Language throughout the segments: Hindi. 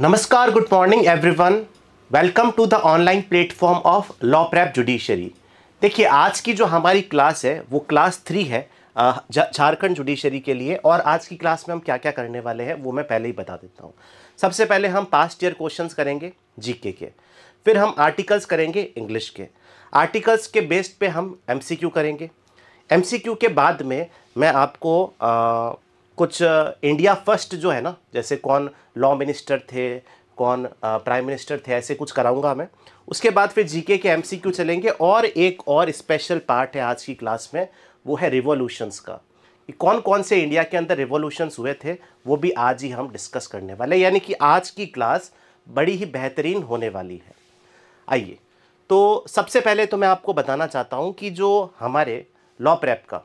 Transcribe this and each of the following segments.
नमस्कार good morning everyone welcome to the online platform of law prep judiciary देखिए आज की जो हमारी क्लास है वो क्लास थ्री है झारखंड जुडिशरी के लिए और आज की क्लास में हम क्या क्या करने वाले हैं वो मैं पहले ही बता देता हूँ सबसे पहले हम पास्ट ईयर क्वेश्चंस करेंगे जीके के फिर हम आर्टिकल्स करेंगे इंग्लिश के आर्टिकल्स के बेस्ड पे हम एमसीक्यू करेंगे एमसीक्यू के बाद में मैं आपको कुछ इंडिया फर्स्ट जो है ना जैसे कौन लॉ मिनिस्टर थे कौन प्राइम मिनिस्टर थे ऐसे कुछ कराऊंगा मैं उसके बाद फिर जीके के एमसीक्यू चलेंगे और एक और स्पेशल पार्ट है आज की क्लास में वो है रिवोल्यूशंस का कि कौन कौन से इंडिया के अंदर रिवोल्यूशंस हुए थे वो भी आज ही हम डिस्कस करने वाले यानी कि आज की क्लास बड़ी ही बेहतरीन होने वाली है आइए तो सबसे पहले तो मैं आपको बताना चाहता हूँ कि जो हमारे लॉ प्रैप का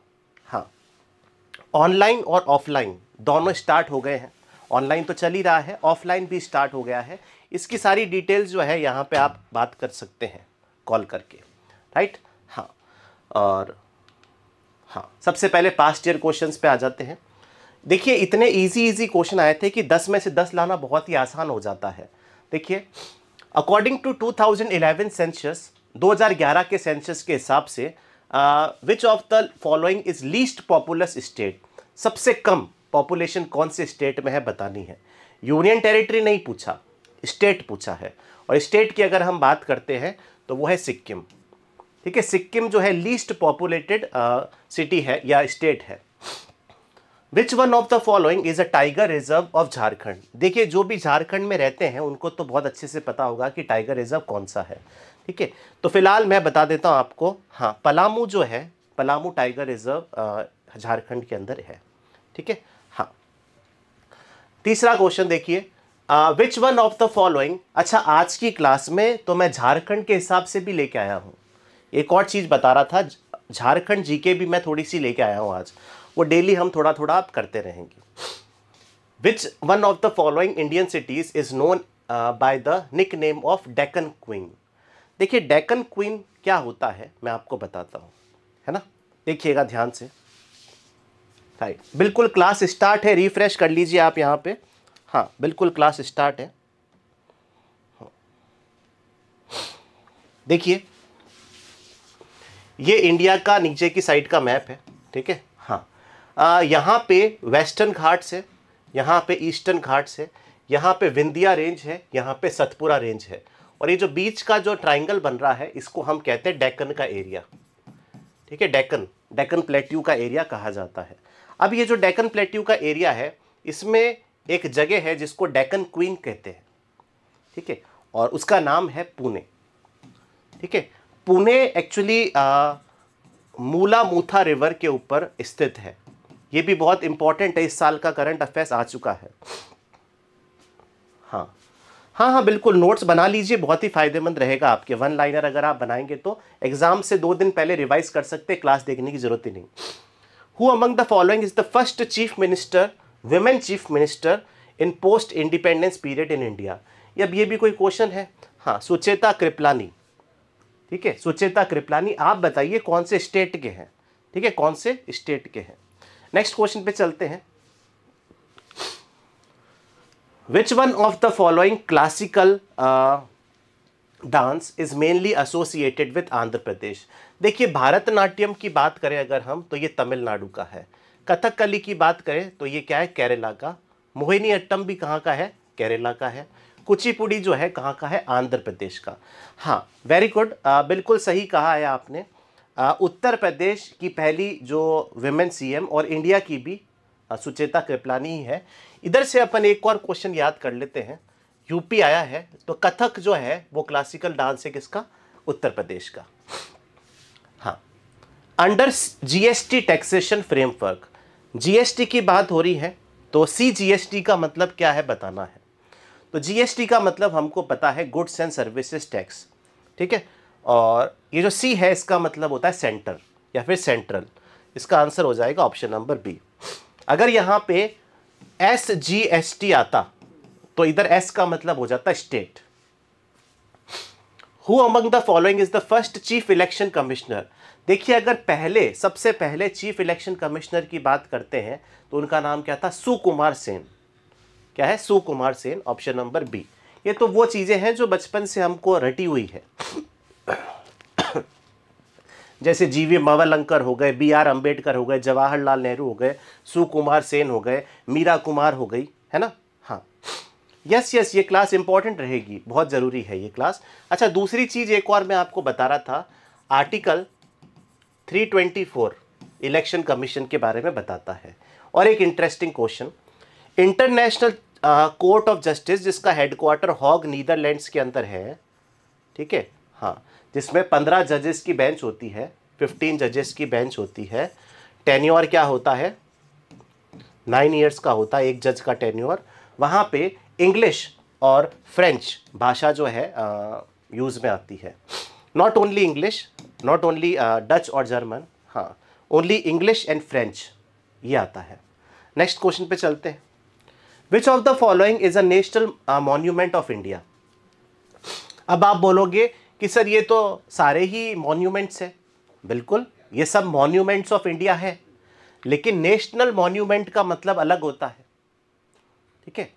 ऑनलाइन और ऑफलाइन दोनों स्टार्ट हो गए हैं ऑनलाइन तो चल ही रहा है ऑफलाइन भी स्टार्ट हो गया है इसकी सारी डिटेल्स जो है यहाँ पे आप बात कर सकते हैं कॉल करके राइट हाँ और हाँ सबसे पहले पास्ट ईयर क्वेश्चंस पे आ जाते हैं देखिए इतने इजी इजी क्वेश्चन आए थे कि 10 में से 10 लाना बहुत ही आसान हो जाता है देखिए अकॉर्डिंग टू 2011 सेंसस 2011 के सेंसस के हिसाब से which of the following is least populous state सबसे कम पॉपुलेशन कौन से स्टेट में है बतानी है यूनियन टेरिटरी नहीं पूछा स्टेट पूछा है और स्टेट की अगर हम बात करते हैं तो वो है सिक्किम ठीक है सिक्किम जो है लीस्ट पॉपुलेटेड सिटी है या स्टेट है which one of the following is a tiger reserve of Jharkhand देखिए जो भी झारखंड में रहते हैं उनको तो बहुत अच्छे से पता होगा कि टाइगर रिजर्व कौन सा है ठीक है तो फिलहाल मैं बता देता हूँ आपको हाँ पलामू जो है पलामू टाइगर रिजर्व झारखंड के अंदर है ठीक है हाँ तीसरा क्वेश्चन देखिए which one of the following अच्छा आज की क्लास में तो मैं झारखंड के हिसाब से भी लेके आया हूँ एक और चीज़ बता रहा था झारखंड जीके भी मैं थोड़ी सी लेके आया हूँ आज वो डेली हम थोड़ा थोड़ा आप करते रहेंगे which one of the following Indian cities is known by the nickname of Deccan queen देखिए डेकन क्वीन क्या होता है मैं आपको बताता हूँ है ना देखिएगा ध्यान से राइट बिल्कुल क्लास स्टार्ट है रिफ्रेश कर लीजिए आप यहाँ पे हाँ बिल्कुल क्लास स्टार्ट है देखिए ये इंडिया का नीचे की साइड का मैप है ठीक है यहाँ पे वेस्टर्न घाट्स है यहाँ पे ईस्टर्न घाट्स है यहाँ पे विंध्या रेंज है यहाँ पे सतपुरा रेंज है और ये जो बीच का जो ट्राइंगल बन रहा है इसको हम कहते हैं डेकन का एरिया ठीक है डेकन डेकन प्लेट्यू का एरिया कहा जाता है अब ये जो डेकन प्लेट्यू का एरिया है इसमें एक जगह है जिसको डेकन क्वीन कहते हैं ठीक है और उसका नाम है पुणे ठीक है पुणे एक्चुअली मूला मूथा रिवर के ऊपर स्थित है ये भी बहुत इंपॉर्टेंट है इस साल का करंट अफेयर्स आ चुका है हाँ हाँ हाँ बिल्कुल नोट्स बना लीजिए बहुत ही फायदेमंद रहेगा आपके वन लाइनर अगर आप बनाएंगे तो एग्जाम से दो दिन पहले रिवाइज कर सकते हैं क्लास देखने की जरूरत ही नहीं who among the following is the first chief minister women chief minister in post independence period in India अब ये भी कोई क्वेश्चन है हाँ सुचेता कृपलानी ठीक है सुचेता कृपलानी आप बताइए कौन से स्टेट के हैं ठीक है कौन से स्टेट के हैं नेक्स्ट क्वेश्चन पे चलते हैं which one of the following classical dance is mainly associated with Andhra Pradesh देखिए भारतनाट्यम की बात करें अगर हम तो ये तमिलनाडु का है कथकली की बात करें तो ये क्या है केरला का मोहिनी अट्टम भी कहाँ का है केरला का है कुचिपुड़ी जो है कहाँ का है आंध्र प्रदेश का हाँ वेरी गुड uh, बिल्कुल सही कहा है आपने उत्तर प्रदेश की पहली जो वेमेन सीएम और इंडिया की भी सुचेता कृपलानी ही है इधर से अपन एक और क्वेश्चन याद कर लेते हैं यूपी आया है तो कथक जो है वो क्लासिकल डांस है किसका उत्तर प्रदेश का हाँ under GST taxation framework GST की बात हो रही है तो सी जीएसटी का मतलब क्या है बताना है तो जीएसटी का मतलब हमको पता है गुड्स एंड सर्विसेज टैक्स ठीक है और ये जो सी है इसका मतलब होता है सेंटर या फिर सेंट्रल इसका आंसर हो जाएगा ऑप्शन नंबर बी अगर यहाँ पे एस जी एस टी आता तो इधर एस का मतलब हो जाता state who among the following is the first chief election commissioner देखिए अगर पहले सबसे पहले चीफ इलेक्शन कमिश्नर की बात करते हैं तो उनका नाम क्या था सुकुमार सेन क्या है Sukumar Sen option number B ये तो वो चीज़ें हैं जो बचपन से हमको रटी हुई है जैसे जी वी मावलंकर हो गए बी आर अम्बेडकर हो गए जवाहरलाल नेहरू हो गए सुकुमार सेन हो गए मीरा कुमार हो गई है ना हाँ यस यस ये क्लास इंपॉर्टेंट रहेगी बहुत ज़रूरी है ये क्लास अच्छा दूसरी चीज़ एक और मैं आपको बता रहा था आर्टिकल 324 इलेक्शन कमीशन के बारे में बताता है और एक interesting question international court of justice जिसका हेडक्वार्टर हॉग नीदरलैंड्स के अंदर है ठीक है हाँ जिसमें पंद्रह जजेस की बेंच होती है फिफ्टीन जजेस की बेंच होती है टेन्योर क्या होता है नाइन ईयर्स का होता है एक जज का टेन्योर वहाँ पे इंग्लिश और फ्रेंच भाषा जो है यूज़ में आती है not only English not only Dutch और जर्मन हाँ ओनली इंग्लिश एंड फ्रेंच ये आता है नेक्स्ट क्वेश्चन पे चलते हैं which of the following is a national monument of India अब आप बोलोगे कि सर ये तो सारे ही मॉन्यूमेंट्स हैं बिल्कुल ये सब मॉन्यूमेंट्स ऑफ इंडिया है लेकिन नेशनल मॉन्यूमेंट का मतलब अलग होता है ठीक है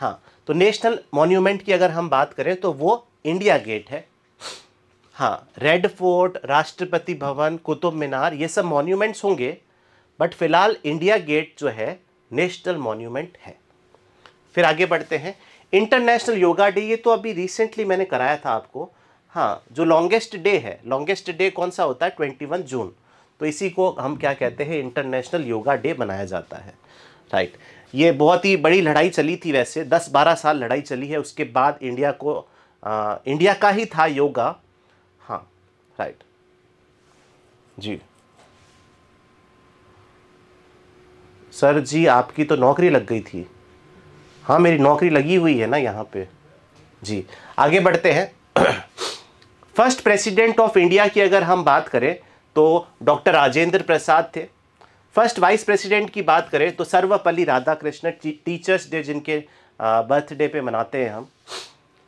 हाँ तो नेशनल मॉन्यूमेंट की अगर हम बात करें तो वो इंडिया गेट है हाँ रेड फोर्ट राष्ट्रपति भवन कुतुब मीनार ये सब मॉन्यूमेंट्स होंगे बट फिलहाल इंडिया गेट जो है नेशनल मॉन्यूमेंट है फिर आगे बढ़ते हैं इंटरनेशनल योगा डे ये तो अभी रिसेंटली मैंने कराया था आपको हाँ जो लॉन्गेस्ट डे है लॉन्गेस्ट डे कौन सा होता है ट्वेंटी वन जून तो इसी को हम क्या कहते हैं इंटरनेशनल योगा डे मनाया जाता है राइट ये बहुत ही बड़ी लड़ाई चली थी वैसे दस बारह साल लड़ाई चली है उसके बाद इंडिया को आ, इंडिया का ही था योगा हाँ राइट जी सर जी आपकी तो नौकरी लग गई थी हाँ मेरी नौकरी लगी हुई है ना यहाँ पे जी आगे बढ़ते हैं फर्स्ट प्रेसिडेंट ऑफ इंडिया की अगर हम बात करें तो डॉक्टर राजेंद्र प्रसाद थे फर्स्ट वाइस प्रेसिडेंट की बात करें तो सर्वपल्ली राधाकृष्णन टीचर्स डे जिनके बर्थडे पे मनाते हैं हम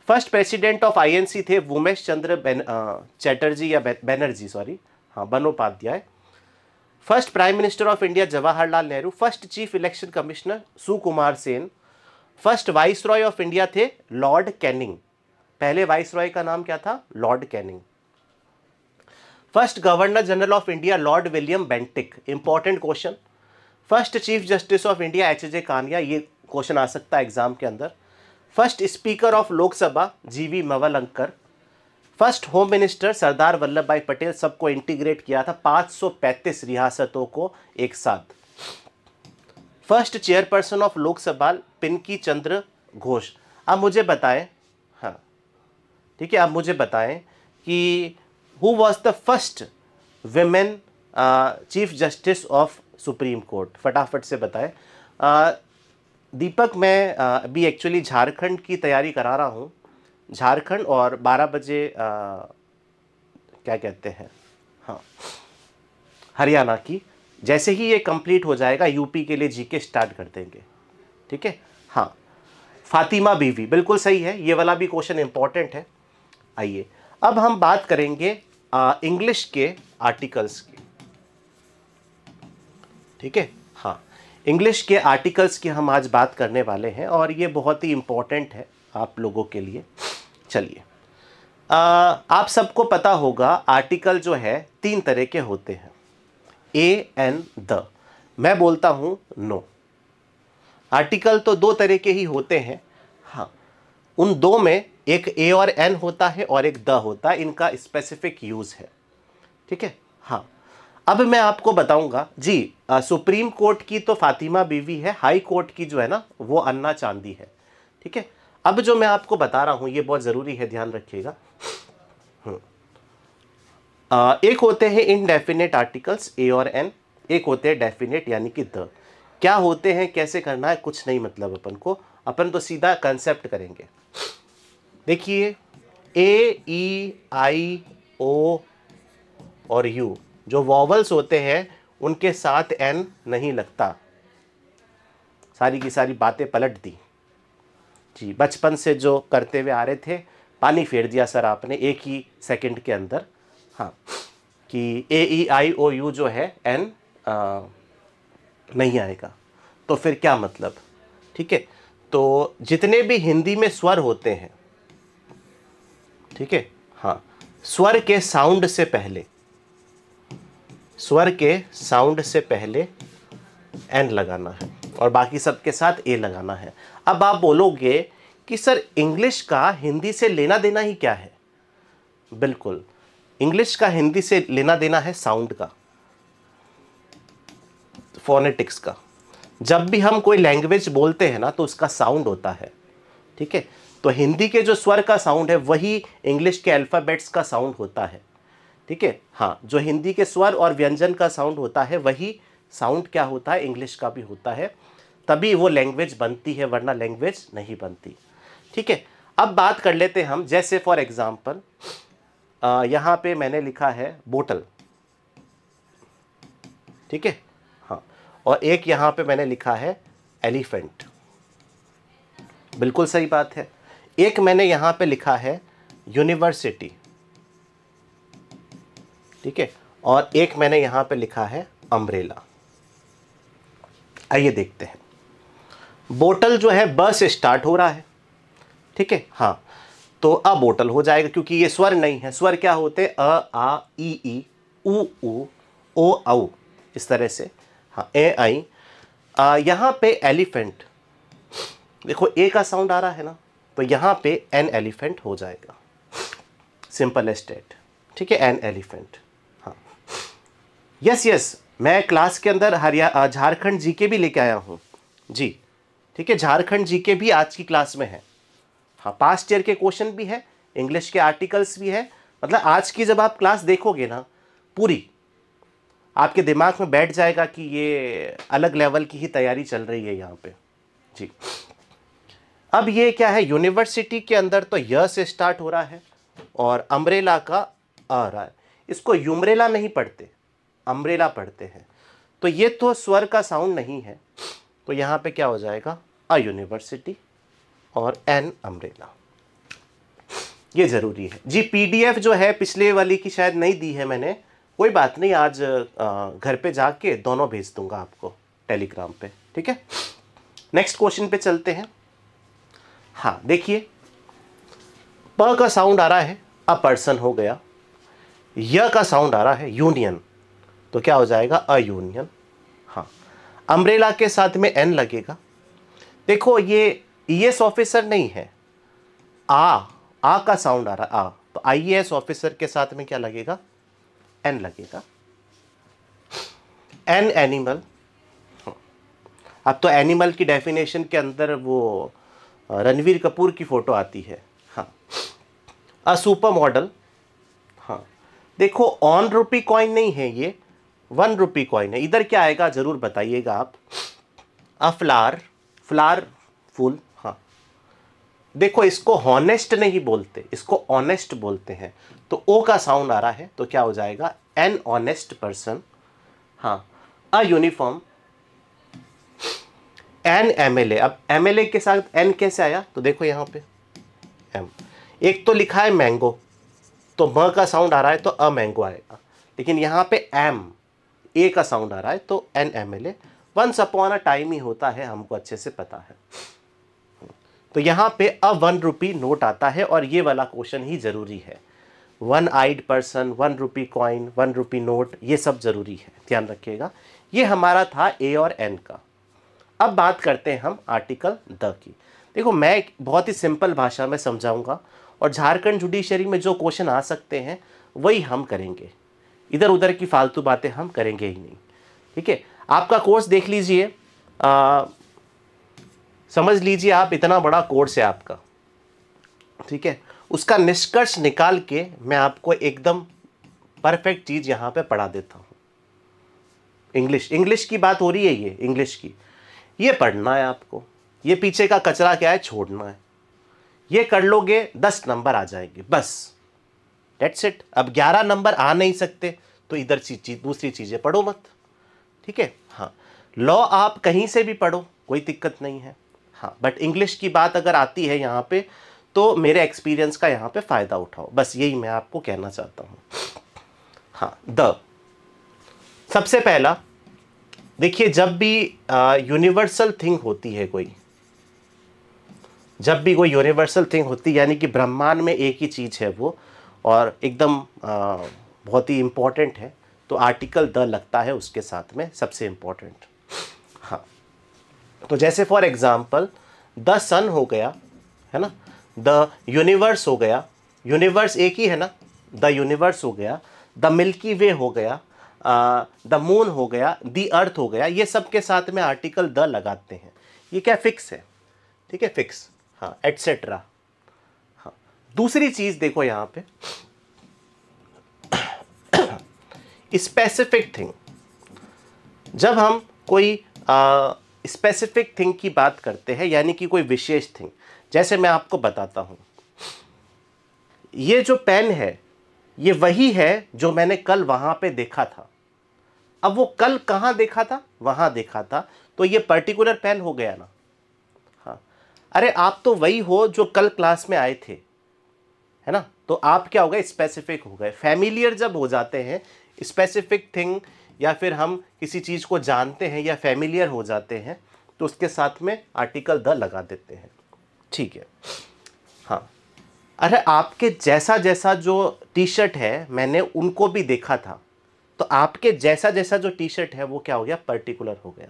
फर्स्ट प्रेसिडेंट ऑफ आईएनसी थे वोमेश चंद्र चैटर्जी या बैनर्जी सॉरी हाँ Bandopadhyay first prime minister of India Jawaharlal Nehru first chief election commissioner Sukumar Sen first viceroy of India थे लॉर्ड कैनिंग पहले वाइस रॉय का नाम क्या था lord Canning first governor general of India lord William Bentinck important question first chief justice of India H J Kania ये क्वेश्चन आ सकता है एग्जाम के अंदर first speaker of Lok Sabha G V Mavalankar first home minister Sardar Vallabh Bhai Patel सबको इंटीग्रेट किया था 535 रियासतों को एक साथ first chairperson of Lok Sabha Pinaki Chandra Ghose अब मुझे बताएं ठीक है आप मुझे बताएं कि who was the first women chief justice of supreme court फटाफट से बताएं uh, दीपक मैं uh, अभी एक्चुअली झारखंड की तैयारी करा रहा हूँ झारखंड और 12 बजे uh, क्या कहते हैं हाँ हरियाणा की जैसे ही ये कंप्लीट हो जाएगा यूपी के लिए जीके स्टार्ट कर देंगे ठीक है हाँ फातिमा बीवी बिल्कुल सही है ये वाला भी क्वेश्चन इंपॉर्टेंट है आइए अब हम बात करेंगे इंग्लिश के आर्टिकल्स की ठीक है हाँ इंग्लिश के आर्टिकल्स की हम आज बात करने वाले हैं और ये बहुत ही इम्पोर्टेंट है आप लोगों के लिए चलिए आप सबको पता होगा आर्टिकल जो है तीन तरह के होते हैं ए एन द मैं बोलता हूँ नो आर्टिकल तो दो तरह के ही होते हैं उन दो में एक ए और एन होता है और एक द होता है इनका स्पेसिफिक यूज़ है ठीक है हाँ अब मैं आपको बताऊंगा जी आ, सुप्रीम कोर्ट की तो फातिमा बीवी है हाई कोर्ट की जो है ना वो अन्ना चांदी है ठीक है अब जो मैं आपको बता रहा हूं ये बहुत ज़रूरी है ध्यान रखिएगा हम्म। एक होते हैं इनडेफिनेट आर्टिकल्स ए और एन एक होते हैं डेफिनेट यानी कि द क्या होते हैं कैसे करना है कुछ नहीं मतलब अपन को अपन तो सीधा कंसेप्ट करेंगे देखिए ए ई आई ओ और यू जो वॉवल्स होते हैं उनके साथ एन नहीं लगता सारी की सारी बातें पलट दी जी बचपन से जो करते हुए आ रहे थे पानी फेर दिया सर आपने एक ही सेकंड के अंदर हाँ कि ए ई आई ओ यू जो है एन आ, नहीं आएगा तो फिर क्या मतलब ठीक है तो जितने भी हिंदी में स्वर होते हैं ठीक है हाँ स्वर के साउंड से पहले स्वर के साउंड से पहले एन लगाना है और बाकी सब के साथ ए लगाना है अब आप बोलोगे कि सर इंग्लिश का हिंदी से लेना देना ही क्या है बिल्कुल इंग्लिश का हिंदी से लेना देना है साउंड का फोनेटिक्स का जब भी हम कोई लैंग्वेज बोलते हैं ना तो उसका साउंड होता है ठीक है तो हिंदी के जो स्वर का साउंड है वही इंग्लिश के अल्फ़ाबेट्स का साउंड होता है ठीक है हाँ जो हिंदी के स्वर और व्यंजन का साउंड होता है वही साउंड क्या होता है इंग्लिश का भी होता है तभी वो लैंग्वेज बनती है वरना लैंग्वेज नहीं बनती ठीक है अब बात कर लेते हैं हम जैसे फॉर एग्ज़ाम्पल यहाँ पे मैंने लिखा है बोटल ठीक है और एक यहां पे मैंने लिखा है एलिफेंट बिल्कुल सही बात है एक मैंने यहां पे लिखा है यूनिवर्सिटी ठीक है और एक मैंने यहां पे लिखा है अम्ब्रेला आइए देखते हैं बोटल जो है ब से स्टार्ट हो रहा है ठीक है हाँ तो अ बोटल हो जाएगा क्योंकि ये स्वर नहीं है स्वर क्या होते अ आ ई ई उ ओ औ इस तरह से हाँ ए आई आ, यहाँ पे एलिफेंट देखो ए का साउंड आ रहा है ना तो यहाँ पे एन एलिफेंट हो जाएगा सिंपल स्टेट ठीक है एन एलिफेंट हाँ यस यस मैं क्लास के अंदर हरिया झारखंड जी के भी लेके आया हूँ जी ठीक है झारखंड जी के भी आज की क्लास में है हाँ पास्ट ईयर के क्वेश्चन भी है इंग्लिश के आर्टिकल्स भी है मतलब आज की जब आप क्लास देखोगे ना पूरी आपके दिमाग में बैठ जाएगा कि ये अलग लेवल की ही तैयारी चल रही है यहाँ पे जी अब ये क्या है यूनिवर्सिटी के अंदर तो यह से स्टार्ट हो रहा है और अम्ब्रेला का आ रहा है इसको यूमरेला नहीं पढ़ते अम्ब्रेला पढ़ते हैं तो ये तो स्वर का साउंड नहीं है तो यहाँ पे क्या हो जाएगा अ यूनिवर्सिटी और एन अम्ब्रेला ये ज़रूरी है जी पीडीएफ जो है पिछले वाली की शायद नहीं दी है मैंने कोई बात नहीं आज घर पे जाके दोनों भेज दूंगा आपको टेलीग्राम पे ठीक है नेक्स्ट क्वेश्चन पे चलते हैं हाँ देखिए प का साउंड आ रहा है अ पर्सन हो गया य का साउंड आ रहा है यूनियन तो क्या हो जाएगा अ यूनियन हाँ अम्ब्रेला के साथ में एन लगेगा देखो ये ई एस ऑफिसर नहीं है आ आ का साउंड आ रहा आ तो आई एस ऑफिसर के साथ में क्या लगेगा एन लगेगा एन एनिमल हाँ। अब तो एनिमल की डेफिनेशन के अंदर वो रणवीर कपूर की फ़ोटो आती है हाँ अ सुपर मॉडल हाँ देखो ऑन रुपी कॉइन नहीं है ये वन रुपी कॉइन है इधर क्या आएगा ज़रूर बताइएगा आप अ फ्लार फ्लार फूल हाँ देखो इसको हॉनेस्ट नहीं बोलते इसको ऑनेस्ट बोलते हैं तो ओ का साउंड आ रहा है तो क्या हो जाएगा एन ऑनेस्ट पर्सन हाँ a uniform an M L A अब एम एल ए के साथ एन कैसे आया तो देखो यहाँ पे एम एक तो लिखा है मैंगो तो म का साउंड आ रहा है तो अ मैंगो आएगा लेकिन यहाँ पे एम ए का साउंड आ रहा है तो an M L A one upon time ही होता है हमको अच्छे से पता है तो यहाँ पे अ वन रुपी नोट आता है और ये वाला क्वेश्चन ही ज़रूरी है one eyed person one rupee coin one rupee note ये सब ज़रूरी है ध्यान रखिएगा ये हमारा था ए और एन का अब बात करते हैं हम आर्टिकल द की देखो मैं बहुत ही सिंपल भाषा में समझाऊंगा और झारखंड जुडिशरी में जो क्वेश्चन आ सकते हैं वही हम करेंगे इधर उधर की फालतू बातें हम करेंगे ही नहीं ठीक है आपका कोर्स देख लीजिए समझ लीजिए आप इतना बड़ा कोर्स है आपका ठीक है उसका निष्कर्ष निकाल के मैं आपको एकदम परफेक्ट चीज़ यहाँ पे पढ़ा देता हूं इंग्लिश इंग्लिश की बात हो रही है ये इंग्लिश की ये पढ़ना है आपको ये पीछे का कचरा क्या है छोड़ना है ये कर लोगे दस नंबर आ जाएंगे बस डेट्स इट अब ग्यारह नंबर आ नहीं सकते तो इधर चीज दूसरी चीज़ें पढ़ो मत ठीक है हाँ लॉ आप कहीं से भी पढ़ो कोई दिक्कत नहीं है हाँ बट इंग्लिश की बात अगर आती है यहाँ पे तो मेरे एक्सपीरियंस का यहाँ पे फ़ायदा उठाओ बस यही मैं आपको कहना चाहता हूँ हाँ द सबसे पहला देखिए जब भी यूनिवर्सल थिंग होती है कोई जब भी कोई यूनिवर्सल थिंग होती है यानी कि ब्रह्मांड में एक ही चीज़ है वो और एकदम बहुत ही इम्पॉर्टेंट है तो आर्टिकल द लगता है उसके साथ में सबसे इम्पॉर्टेंट हाँ तो जैसे फॉर एग्ज़ाम्पल द सन हो गया है ना द यूनिवर्स हो गया यूनिवर्स एक ही है ना द यूनिवर्स हो गया द मिल्की वे हो गया द uh, मून हो गया दी अर्थ हो गया ये सब के साथ में आर्टिकल द लगाते हैं ये क्या फिक्स है ठीक है फिक्स हाँ एट्सेट्रा हाँ दूसरी चीज़ देखो यहाँ पे स्पेसिफिक थिंग जब हम कोई स्पेसिफिक uh, थिंग की बात करते हैं यानी कि कोई विशेष थिंग जैसे मैं आपको बताता हूं ये जो पेन है ये वही है जो मैंने कल वहां पे देखा था अब वो कल कहाँ देखा था वहां देखा था तो ये पर्टिकुलर पेन हो गया ना हाँ अरे आप तो वही हो जो कल क्लास में आए थे है ना तो आप क्या हो गए स्पेसिफिक हो गए फैमिलियर जब हो जाते हैं स्पेसिफिक थिंग या फिर हम किसी चीज़ को जानते हैं या फैमिलियर हो जाते हैं तो उसके साथ में आर्टिकल द लगा देते हैं ठीक है हाँ अरे आपके जैसा जैसा जो टी शर्ट है मैंने उनको भी देखा था तो आपके जैसा जैसा जो टी शर्ट है वो क्या हो गया पर्टिकुलर हो गया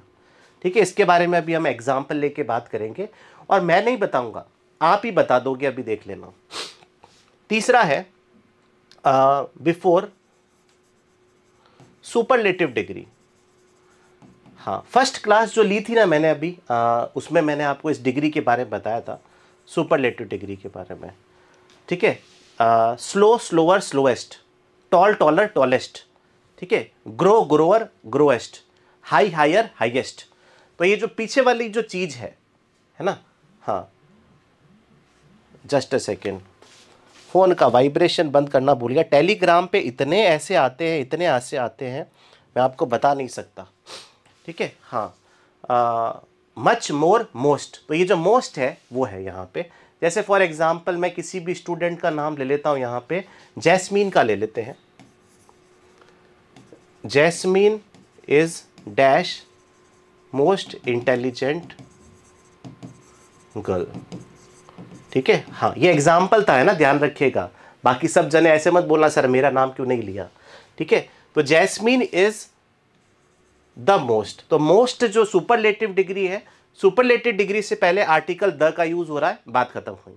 ठीक है इसके बारे में अभी हम एग्जाम्पल लेके बात करेंगे और मैं नहीं बताऊंगा आप ही बता दोगे अभी देख लेना तीसरा है बिफोर सुपरलेटिव डिग्री हाँ फर्स्ट क्लास जो ली थी ना मैंने अभी आ, उसमें मैंने आपको इस डिग्री के बारे में बताया था सुपरलेटिव डिग्री के बारे में ठीक है slow slower slowest tall taller tallest ठीक है grow grower growest high higher highest तो ये जो पीछे वाली जो चीज़ है है ना हाँ जस्ट अ सेकेंड फ़ोन का वाइब्रेशन बंद करना भूल गया टेलीग्राम पे इतने ऐसे आते हैं इतने ऐसे आते हैं मैं आपको बता नहीं सकता ठीक है हाँ मच मोर मोस्ट तो ये जो मोस्ट है वो है यहाँ पे जैसे फॉर एग्जाम्पल मैं किसी भी स्टूडेंट का नाम ले लेता हूँ यहाँ पे जैस्मीन का ले लेते हैं Jasmine is dash most intelligent girl ठीक है हाँ ये एग्जाम्पल था है ना ध्यान रखिएगा बाकी सब जने ऐसे मत बोलना सर मेरा नाम क्यों नहीं लिया ठीक है तो जैस्मीन इज द मोस्ट तो मोस्ट जो सुपरलेटिव डिग्री है सुपरलेटिव डिग्री से पहले आर्टिकल द का यूज़ हो रहा है बात खत्म हुई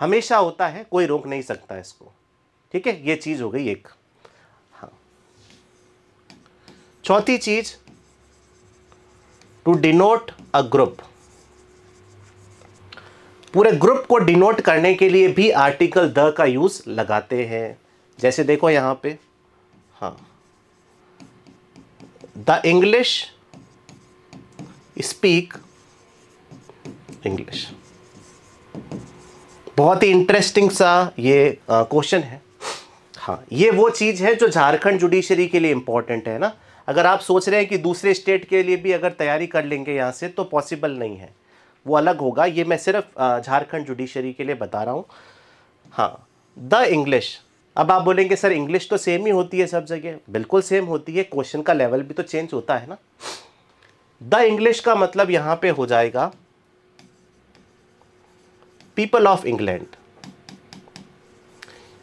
हमेशा होता है कोई रोक नहीं सकता इसको ठीक है ये चीज़ हो गई एक हाँ चौथी चीज़ टू डिनोट अ ग्रुप पूरे ग्रुप को डिनोट करने के लिए भी आर्टिकल द का यूज़ लगाते हैं जैसे देखो यहां पे हाँ द इंग्लिश स्पीक इंग्लिश बहुत ही इंटरेस्टिंग सा ये क्वेश्चन है हाँ ये वो चीज़ है जो झारखंड जुडिशरी के लिए इंपॉर्टेंट है ना अगर आप सोच रहे हैं कि दूसरे स्टेट के लिए भी अगर तैयारी कर लेंगे यहाँ से तो पॉसिबल नहीं है वो अलग होगा ये मैं सिर्फ झारखंड जुडिशरी के लिए बता रहा हूँ हाँ द इंग्लिश अब आप बोलेंगे सर इंग्लिश तो सेम ही होती है सब जगह बिल्कुल सेम होती है क्वेश्चन का लेवल भी तो चेंज होता है ना द इंग्लिश का मतलब यहां पे हो जाएगा पीपल ऑफ इंग्लैंड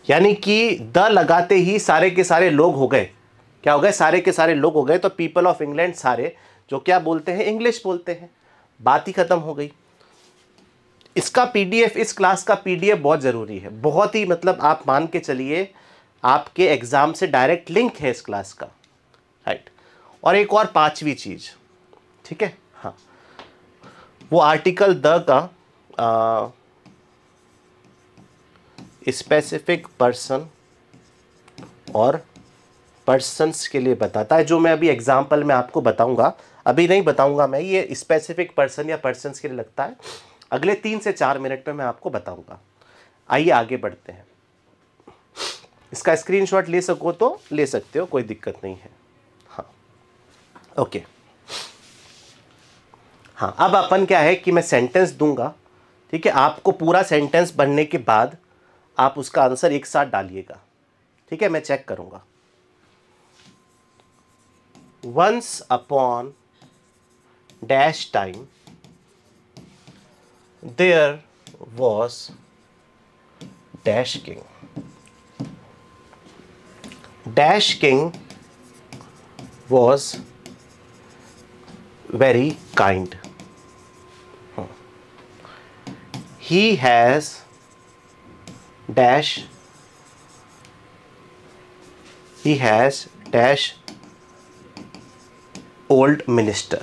यानी कि द लगाते ही सारे के सारे लोग हो गए क्या हो गए सारे के सारे लोग हो गए तो पीपल ऑफ इंग्लैंड सारे जो क्या बोलते हैं इंग्लिश बोलते हैं बात ही खत्म हो गई इसका पीडीएफ इस क्लास का पीडीएफ बहुत ज़रूरी है बहुत ही मतलब आप मान के चलिए आपके एग्ज़ाम से डायरेक्ट लिंक है इस क्लास का राइट और एक और पांचवी चीज़ ठीक है हाँ वो आर्टिकल द का स्पेसिफिक पर्सन और पर्सनस के लिए बताता है जो मैं अभी एग्जाम्पल में आपको बताऊंगा अभी नहीं बताऊंगा मैं ये स्पेसिफिक पर्सन या पर्सनस के लिए लगता है अगले तीन से चार मिनट में मैं आपको बताऊंगा आइए आगे बढ़ते हैं इसका स्क्रीनशॉट ले सको तो ले सकते हो कोई दिक्कत नहीं है हाँ ओके हाँ अब अपन क्या है कि मैं सेंटेंस दूंगा ठीक है आपको पूरा सेंटेंस बनने के बाद आप उसका आंसर एक साथ डालिएगा ठीक है मैं चेक करूंगा once upon dash time there was Dash King. Dash King was very kind. He has dash he has dash old minister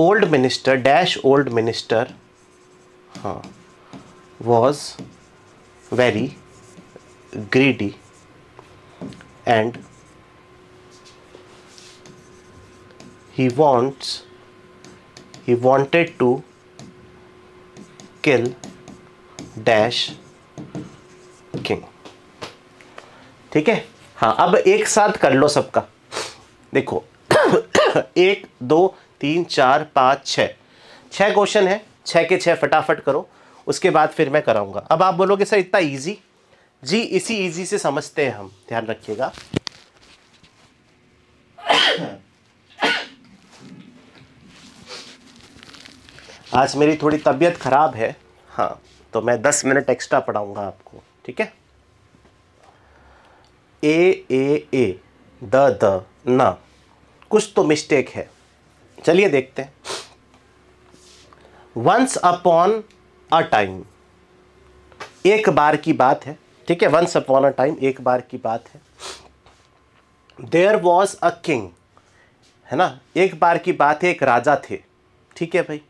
old minister dash old minister हाँ was very greedy and he wants he wanted to kill dash king ठीक है हाँ अब एक साथ कर लो सबका देखो एक दो तीन चार पाँच छः छः क्वेश्चन है छः के छः फटाफट करो उसके बाद फिर मैं कराऊंगा अब आप बोलोगे सर इतना ईजी जी इसी ईजी से समझते हैं हम ध्यान रखिएगा आज मेरी थोड़ी तबीयत ख़राब है हाँ तो मैं दस मिनट एक्स्ट्रा पढ़ाऊंगा आपको ठीक है ए ए ए द द ना कुछ तो मिस्टेक है चलिए देखते हैं वंस अपॉन अ टाइम एक बार की बात है ठीक है वंस अपॉन अ टाइम एक बार की बात है देयर वॉज अ किंग है ना एक बार की बात है एक राजा थे ठीक है भाई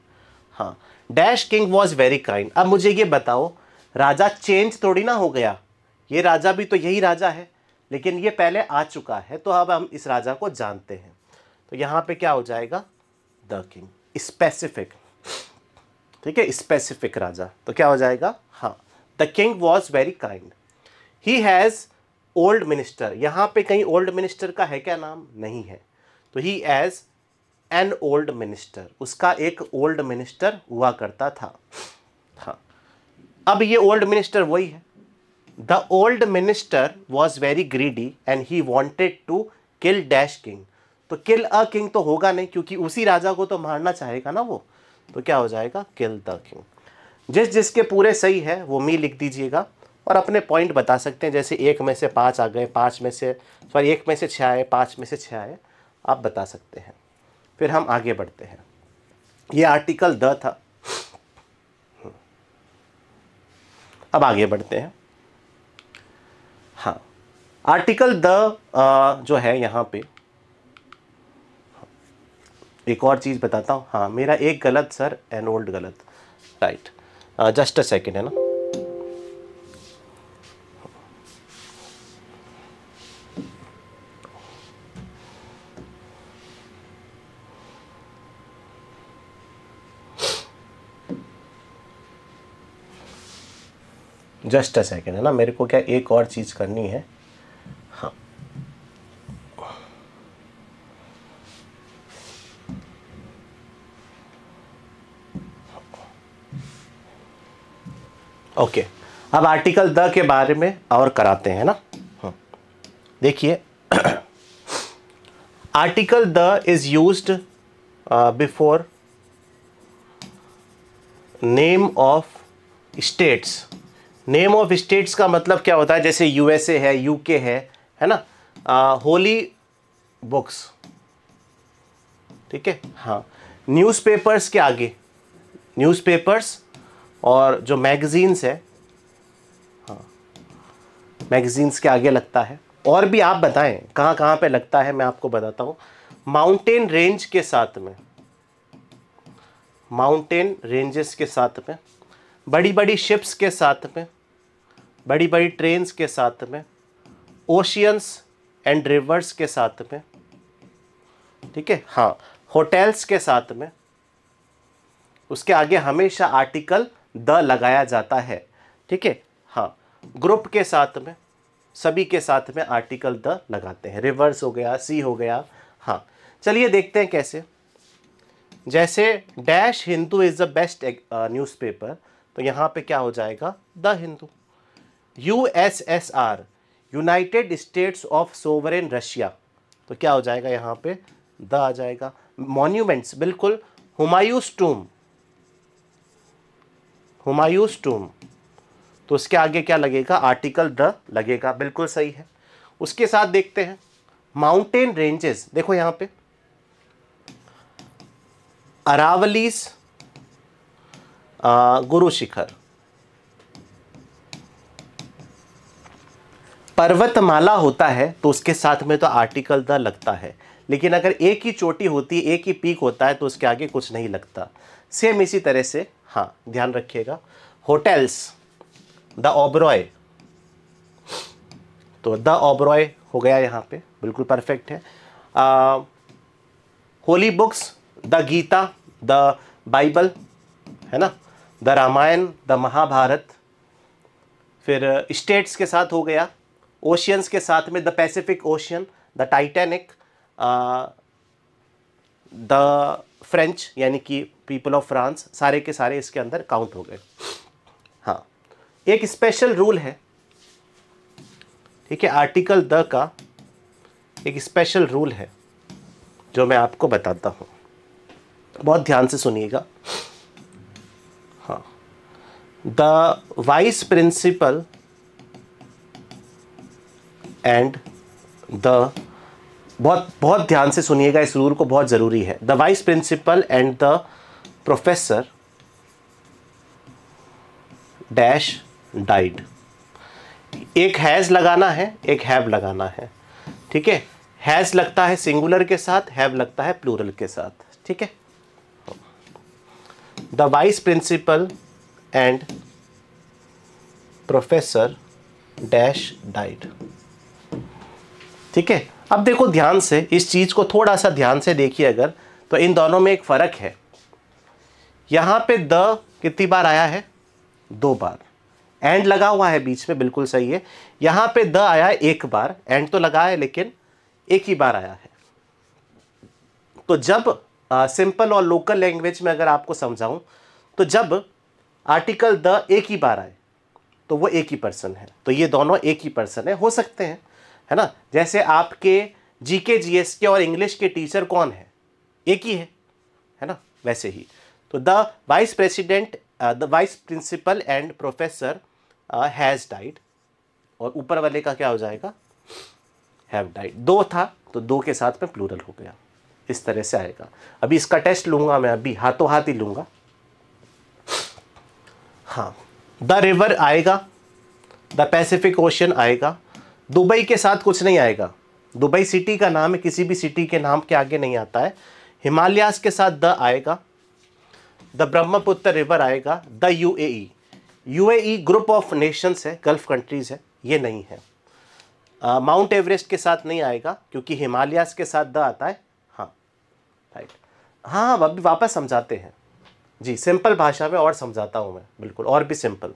हाँ dash king was very kind अब मुझे ये बताओ राजा चेंज थोड़ी ना हो गया ये राजा भी तो यही राजा है लेकिन ये पहले आ चुका है तो अब हम इस राजा को जानते हैं तो यहाँ पे क्या हो जाएगा द किंग स्पेसिफिक ठीक है स्पेसिफिक राजा तो क्या हो जाएगा हाँ the king was very kind he has old minister यहां पे कहीं ओल्ड मिनिस्टर का है क्या नाम नहीं है तो he has an old minister उसका एक ओल्ड मिनिस्टर हुआ करता था हाँ अब ये ओल्ड मिनिस्टर वही है the old minister was very greedy and he wanted to kill dash king तो किल अ किंग तो होगा नहीं क्योंकि उसी राजा को तो मारना चाहेगा ना वो तो क्या हो जाएगा किल द किंग जिस जिसके पूरे सही है वो मी लिख दीजिएगा और अपने पॉइंट बता सकते हैं जैसे एक में से पाँच आ गए पाँच में से सॉरी एक में से छः आए पाँच में से छः आए आप बता सकते हैं फिर हम आगे बढ़ते हैं ये आर्टिकल द था अब आगे बढ़ते हैं हाँ आर्टिकल द जो है यहाँ पे एक और चीज़ बताता हूँ हाँ मेरा एक गलत सर एन ओल्ड गलत राइट जस्ट अ सेकेंड है ना जस्ट अ सेकेंड है ना मेरे को क्या एक और चीज़ करनी है ओके अब आर्टिकल द के बारे में और कराते हैं ना हाँ। देखिए article the is use before name of states name of states का मतलब क्या होता है जैसे यूएसए है यूके है है ना होली uh, बुक्स ठीक है हाँ न्यूज़पेपर्स के आगे न्यूज़पेपर्स और जो मैगज़ीन्स है हाँ मैगज़ीन्स के आगे लगता है और भी आप बताएं कहाँ कहाँ पे लगता है मैं आपको बताता हूँ माउंटेन रेंज के साथ में माउंटेन रेंजेस के साथ में बड़ी बड़ी शिप्स के साथ में बड़ी बड़ी ट्रेन्स के साथ में ओशियंस एंड रिवर्स के साथ में ठीक है हाँ होटल्स के साथ में उसके आगे हमेशा आर्टिकल द लगाया जाता है ठीक है हाँ ग्रुप के साथ में सभी के साथ में आर्टिकल द लगाते हैं रिवर्स हो गया सी हो गया हाँ चलिए देखते हैं कैसे जैसे dash Hindu is the best newspaper तो यहाँ पे क्या हो जाएगा the Hindu U S S R United States of sovereign Russia तो क्या हो जाएगा यहाँ पे द आ जाएगा मॉन्यूमेंट्स बिल्कुल हुमायूस टूम हुमायूस टूम तो उसके आगे क्या लगेगा आर्टिकल द लगेगा बिल्कुल सही है उसके साथ देखते हैं माउंटेन रेंजेस देखो यहां पे अरावलीस गुरु शिखर पर्वतमाला होता है तो उसके साथ में तो आर्टिकल द लगता है लेकिन अगर एक ही चोटी होती है एक ही पीक होता है तो उसके आगे कुछ नहीं लगता सेम इसी तरह से हाँ ध्यान रखिएगा होटल्स द ओबरॉय तो द ओबरॉय हो गया यहाँ पे बिल्कुल परफेक्ट है holy books the Gita the Bible है ना द रामायण द महाभारत फिर स्टेट्स के साथ हो गया ओशियंस के साथ में the Pacific Ocean the Titanic the French यानी कि पीपल ऑफ फ्रांस सारे के सारे इसके अंदर काउंट हो गए हाँ एक स्पेशल रूल है ठीक है आर्टिकल द का एक स्पेशल रूल है जो मैं आपको बताता हूँ बहुत ध्यान से सुनिएगा हाँ the vice principal and the बहुत बहुत ध्यान से सुनिएगा इस रूल को बहुत ज़रूरी है the vice principal and the professor dash died एक हैज़ लगाना है एक हैव लगाना है ठीक है हैज़ लगता है सिंगुलर के साथ हैव लगता है प्लूरल के साथ ठीक है the vice principal and professor dash died ठीक है अब देखो ध्यान से इस चीज़ को थोड़ा सा ध्यान से देखिए अगर तो इन दोनों में एक फ़र्क है यहाँ पे द कितनी बार आया है दो बार एंड लगा हुआ है बीच में बिल्कुल सही है यहाँ पे द आया है एक बार एंड तो लगा है लेकिन एक ही बार आया है तो जब सिंपल और लोकल लैंग्वेज में अगर आपको समझाऊं तो जब आर्टिकल द एक ही बार आए तो वो एक ही पर्सन है तो ये दोनों एक ही पर्सन है हो सकते हैं है ना जैसे आपके जीके जीएस के और इंग्लिश के टीचर कौन है एक ही है है ना वैसे ही तो the vice president the vice principal and professor has died और ऊपर वाले का क्या हो जाएगा हैव डाइड दो था तो दो के साथ में प्लूरल हो गया इस तरह से आएगा अभी इसका टेस्ट लूंगा मैं अभी हाथों हाथ ही लूंगा हाँ द रिवर आएगा द पैसिफिक ओशन आएगा दुबई के साथ कुछ नहीं आएगा दुबई सिटी का नाम है किसी भी सिटी के नाम के आगे नहीं आता है हिमालयास के साथ द आएगा द ब्रह्मपुत्र रिवर आएगा the UAE UAE group of nations है गल्फ कंट्रीज है ये नहीं है माउंट एवरेस्ट के साथ नहीं आएगा क्योंकि हिमालयास के साथ द आता है हाँ राइट हाँ हम हाँ, अभी वापस समझाते हैं जी सिंपल भाषा में और समझाता हूँ मैं बिल्कुल और भी सिंपल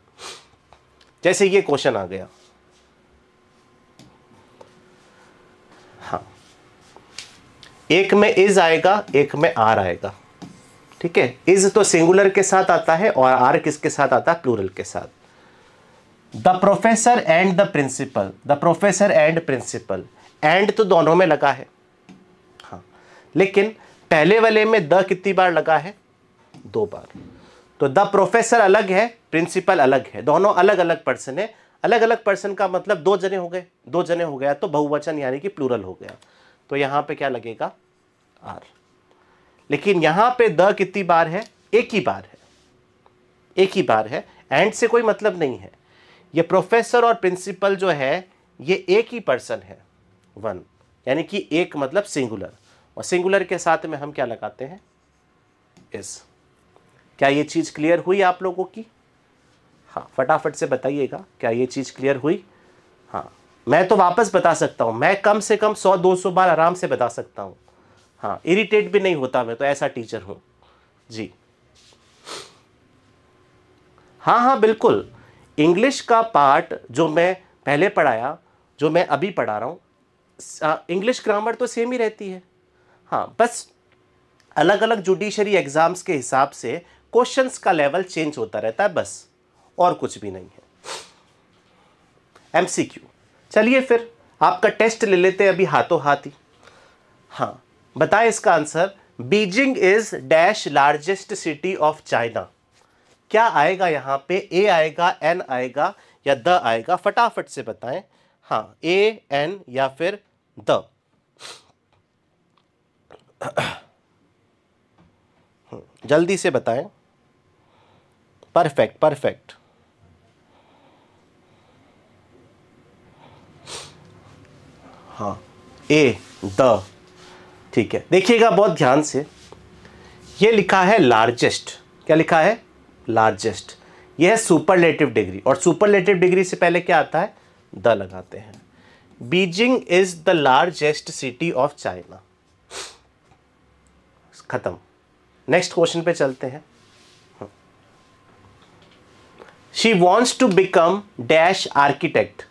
जैसे ये क्वेश्चन आ गया एक में इज आएगा एक में आर आएगा ठीक है इज तो सिंगुलर के साथ आता है और आर किसके साथ आता है प्लूरल के साथ the professor and the principal the professor and principal and तो दोनों में लगा है हाँ लेकिन पहले वाले में द कितनी बार लगा है दो बार तो द प्रोफेसर अलग है प्रिंसिपल अलग है दोनों अलग अलग पर्सन है अलग अलग पर्सन का मतलब दो जने हो गए दो जने हो गया तो बहुवचन यानी कि प्लूरल हो गया तो यहां पे क्या लगेगा आर लेकिन यहां पे द कितनी बार है एक ही बार है एक ही बार है एंड से कोई मतलब नहीं है ये प्रोफेसर और प्रिंसिपल जो है ये एक ही पर्सन है वन यानी कि एक मतलब सिंगुलर और सिंगुलर के साथ में हम क्या लगाते हैं इस क्या ये चीज़ क्लियर हुई आप लोगों की हाँ फटाफट से बताइएगा क्या ये चीज़ क्लियर हुई हाँ मैं तो वापस बता सकता हूँ मैं कम से कम सौ दो सौ बार आराम से बता सकता हूँ हाँ इरिटेट भी नहीं होता मैं तो ऐसा टीचर हूँ जी हाँ हाँ बिल्कुल इंग्लिश का पार्ट जो मैं पहले पढ़ाया जो मैं अभी पढ़ा रहा हूँ इंग्लिश ग्रामर तो सेम ही रहती है हाँ बस अलग अलग जुडिशरी एग्ज़ाम्स के हिसाब से क्वेश्चंस का लेवल चेंज होता रहता है बस और कुछ भी नहीं है एमसीक्यू चलिए फिर आपका टेस्ट ले लेते हैं अभी हाथों हाथ ही हाँ बताएं इसका answer Beijing is dash largest city of China क्या आएगा यहाँ पे ए आएगा एन आएगा या द आएगा फटाफट से बताएं हाँ ए एन या फिर द जल्दी से बताएं परफेक्ट परफेक्ट हाँ ए द ठीक है देखिएगा बहुत ध्यान से ये लिखा है लार्जेस्ट क्या लिखा है लार्जेस्ट यह है सुपरलेटिव डिग्री और सुपरलेटिव डिग्री से पहले क्या आता है द लगाते हैं Beijing is the largest city of China खत्म नेक्स्ट क्वेश्चन पे चलते हैं she wants to become dash architect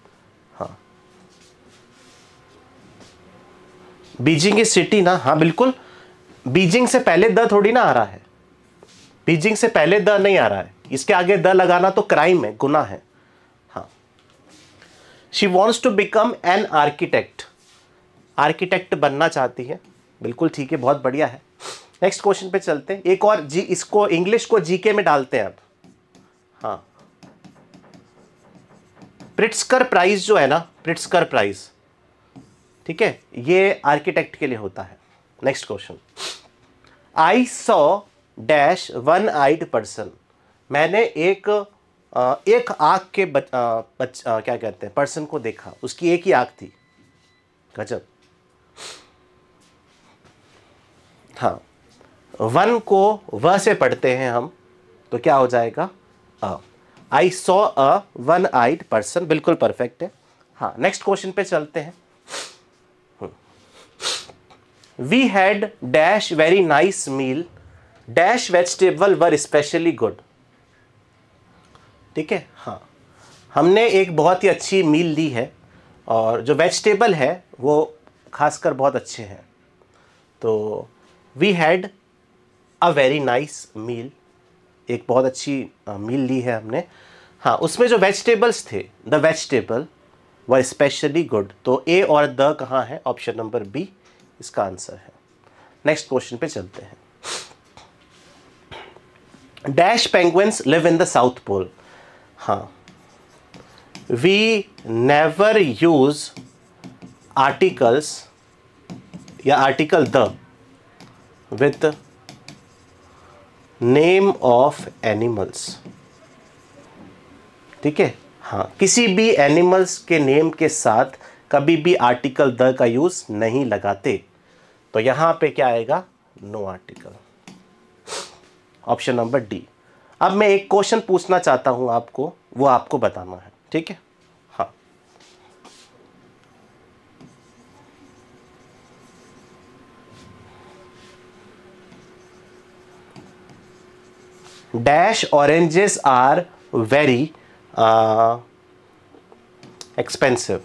Beijing is city ना हाँ बिल्कुल बीजिंग से पहले द थोड़ी ना आ रहा है बीजिंग से पहले द नहीं आ रहा है इसके आगे द लगाना तो क्राइम है गुना है हाँ she wants to become an architect architect बनना चाहती है बिल्कुल ठीक है बहुत बढ़िया है नेक्स्ट क्वेश्चन पे चलते हैं एक और जी इसको इंग्लिश को जीके में डालते हैं अब हाँ प्रिट्सकर प्राइज जो है ना प्रिट्सकर प्राइज़ ठीक है ये आर्किटेक्ट के लिए होता है next question I saw dash one eyed person मैंने एक एक आँख के बच, आ, बच, आ, क्या कहते हैं पर्सन को देखा उसकी एक ही आँख थी गजब हाँ वन को व से पढ़ते हैं हम तो क्या हो जाएगा uh I saw a one eyed person बिल्कुल परफेक्ट है हाँ नेक्स्ट क्वेश्चन पे चलते हैं we had dash very nice meal dash vegetable were specially good ठीक है हाँ हमने एक बहुत ही अच्छी मील ली है और जो वेजिटेबल है वो खासकर बहुत अच्छे हैं तो we had a very nice meal एक बहुत अच्छी मील ली है हमने हाँ उसमें जो वेजिटेबल्स थे the vegetable were specially good तो ए और द कहाँ है ऑप्शन नंबर बी इसका आंसर है नेक्स्ट क्वेश्चन पे चलते हैं dash penguins live in the south pole हाँ वी नेवर यूज आर्टिकल्स या article the with name of animals ठीक है हाँ किसी भी एनिमल्स के नेम के साथ कभी भी आर्टिकल द का यूज़ नहीं लगाते तो यहां पे क्या आएगा no article option number D अब मैं एक क्वेश्चन पूछना चाहता हूं आपको वो आपको बताना है ठीक है हाँ dash oranges are very expensive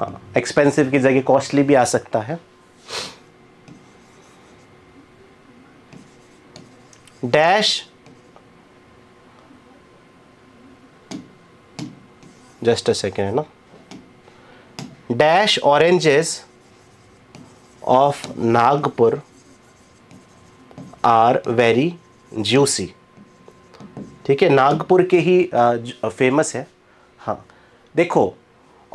हाँ एक्सपेंसिव की जगह कॉस्टली भी आ सकता है डैश जस्ट अ सेकेंड है ना dash oranges of Nagpur are very juicy ठीक है नागपुर के ही फेमस है हाँ देखो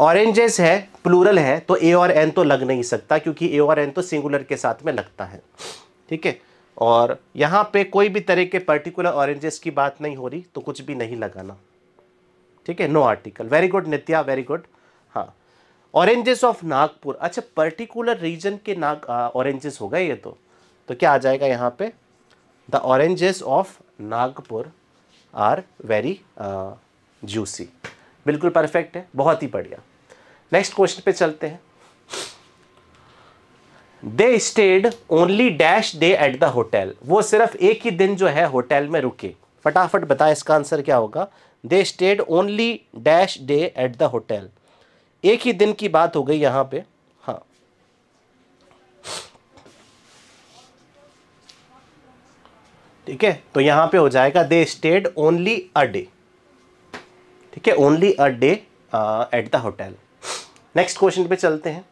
ऑरेंजेस है प्लूरल है तो ए और एन तो लग नहीं सकता क्योंकि ए और एन तो सिंगुलर के साथ में लगता है ठीक है और यहाँ पे कोई भी तरह के पर्टिकुलर ऑरेंजेस की बात नहीं हो रही तो कुछ भी नहीं लगाना ठीक है no article very good Nitya very good हाँ ऑरेंजेस ऑफ नागपुर अच्छा पर्टिकुलर रीजन के नाग ऑरेंजेस हो गए ये तो तो क्या आ जाएगा यहाँ पे the oranges of Nagpur are very juicy बिल्कुल परफेक्ट है बहुत ही बढ़िया नेक्स्ट क्वेश्चन पे चलते हैं they stayed only dash day at the hotel वो सिर्फ एक ही दिन जो है होटल में रुके फटाफट बताए इसका आंसर क्या होगा they stayed only dash day at the hotel एक ही दिन की बात हो गई यहां पे हाँ ठीक है तो यहां पे हो जाएगा they stayed only a day ठीक है only a day at the hotel next question पे चलते हैं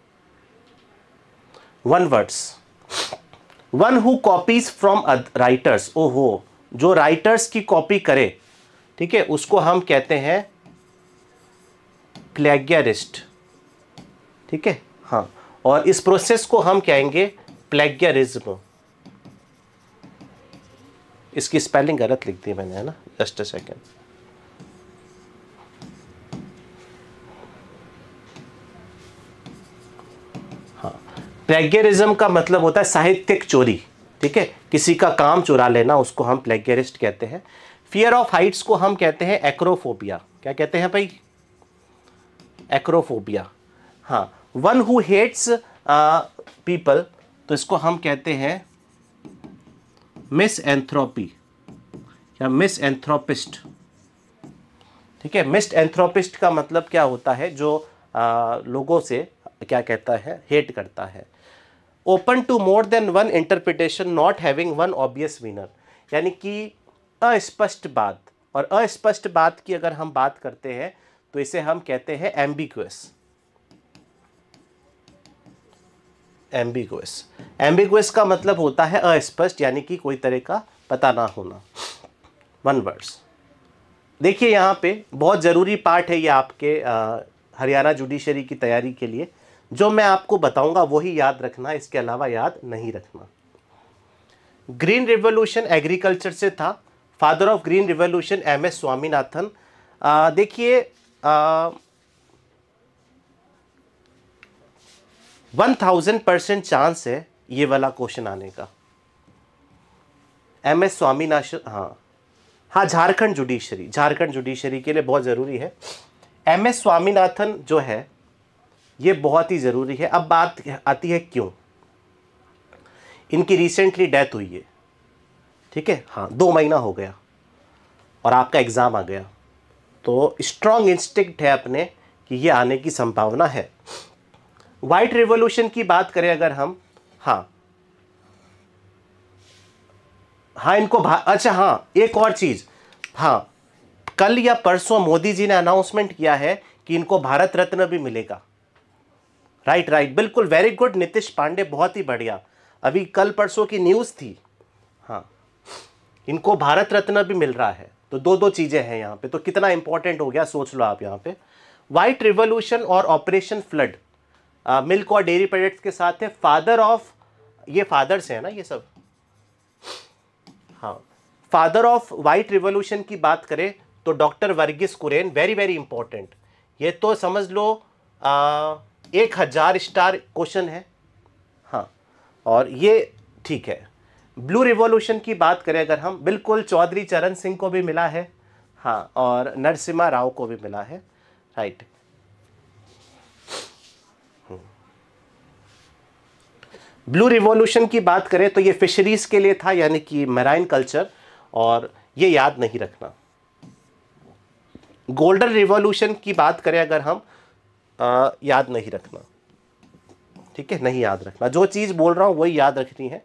one words one who copies from writers ओ हो जो राइटर्स की कॉपी करे ठीक है उसको हम कहते हैं प्लेग्यारिस्ट ठीक है हाँ और इस प्रोसेस को हम कहेंगे प्लेग्यारिज्म इसकी स्पेलिंग गलत लिख दी मैंने है ना जस्ट अ सेकेंड प्लेगरिज्म का मतलब होता है साहित्यिक चोरी ठीक है किसी का काम चुरा लेना उसको हम प्लेगरिस्ट कहते हैं फियर ऑफ हाइट्स को हम कहते हैं एक्रोफोबिया क्या कहते हैं भाई एक्रोफोबिया हाँ वन हु हेट्स पीपल तो इसको हम कहते हैं मिस एंथ्रोपी या मिस एंथ्रोपिस्ट ठीक है मिस एंथ्रोपिस्ट का मतलब क्या होता है जो आ, uh, लोगों से क्या कहता है हेट करता है open to more than one interpretation not having one obvious winner यानी कि अस्पष्ट बात और अस्पष्ट बात की अगर हम बात करते हैं तो इसे हम कहते हैं एम्बिगुअस एम्बिगुअस एम्बिगुअस का मतलब होता है अस्पष्ट यानी कि कोई तरह का पता ना होना वन वर्ड्स देखिए यहाँ पे बहुत ज़रूरी पार्ट है ये आपके हरियाणा जुडिशरी की तैयारी के लिए जो मैं आपको बताऊंगा वही याद रखना इसके अलावा याद नहीं रखना ग्रीन रिवोल्यूशन एग्रीकल्चर से था father of green revolution M S Swaminathan देखिए वन थाउजेंड परसेंट चांस है ये वाला क्वेश्चन आने का एम एस स्वामीनाथन हाँ हाँ झारखंड जुडिशरी झारखंड जुडिशरी के लिए बहुत ज़रूरी है एम एस स्वामीनाथन जो है ये बहुत ही ज़रूरी है अब बात आती है क्यों इनकी रिसेंटली डेथ हुई है ठीक है हाँ दो महीना हो गया और आपका एग्ज़ाम आ गया तो स्ट्रॉन्ग इंस्टिक्ट है अपने कि ये आने की संभावना है वाइट रिवोल्यूशन की बात करें अगर हम हाँ हाँ इनको अच्छा हाँ एक और चीज़ हाँ कल या परसों मोदी जी ने अनाउंसमेंट किया है कि इनको भारत रत्न भी मिलेगा राइट राइट बिल्कुल वेरी गुड नितिश पांडे बहुत ही बढ़िया अभी कल परसों की न्यूज़ थी हाँ इनको भारत रत्न भी मिल रहा है तो दो दो चीज़ें हैं यहाँ पे तो कितना इंपॉर्टेंट हो गया सोच लो आप यहाँ पे वाइट रिवोल्यूशन और ऑपरेशन फ्लड मिल्क और डेयरी प्रोडक्ट्स के साथ है फादर ऑफ ये फादर्स हैं ना ये सब हाँ फादर ऑफ वाइट रिवोल्यूशन की बात करें तो doctor Verghese Kurien very very important ये तो समझ लो आ, एक हज़ार स्टार क्वेश्चन है हाँ और ये ठीक है ब्लू रिवॉल्यूशन की बात करें अगर हम बिल्कुल चौधरी चरण सिंह को भी मिला है हाँ और नरसिम्हा राव को भी मिला है राइट हम्म। ब्लू रिवॉल्यूशन की बात करें तो ये फिशरीज़ के लिए था यानी कि मैराइन कल्चर और ये याद नहीं रखना गोल्डन रिवॉल्यूशन की बात करें अगर हम आ, याद नहीं रखना ठीक है नहीं याद रखना जो चीज़ बोल रहा हूं वही याद रखनी है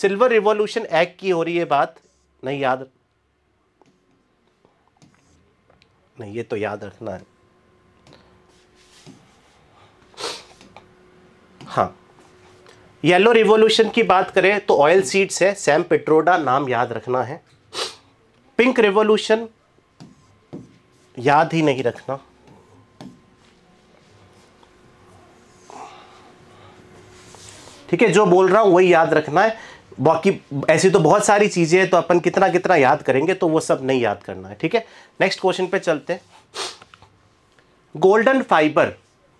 सिल्वर रिवॉल्यूशन एक्ट की हो रही है बात नहीं याद नहीं ये तो याद रखना है हाँ येलो रिवॉल्यूशन की बात करें तो ऑयल सीड्स है सैम पेट्रोडा नाम याद रखना है पिंक रिवॉल्यूशन याद ही नहीं रखना ठीक है जो बोल रहा हूँ वही याद रखना है बाकी ऐसी तो बहुत सारी चीज़ें हैं तो अपन कितना कितना याद करेंगे तो वो सब नहीं याद करना है ठीक है नेक्स्ट क्वेश्चन पे चलते हैं गोल्डन फाइबर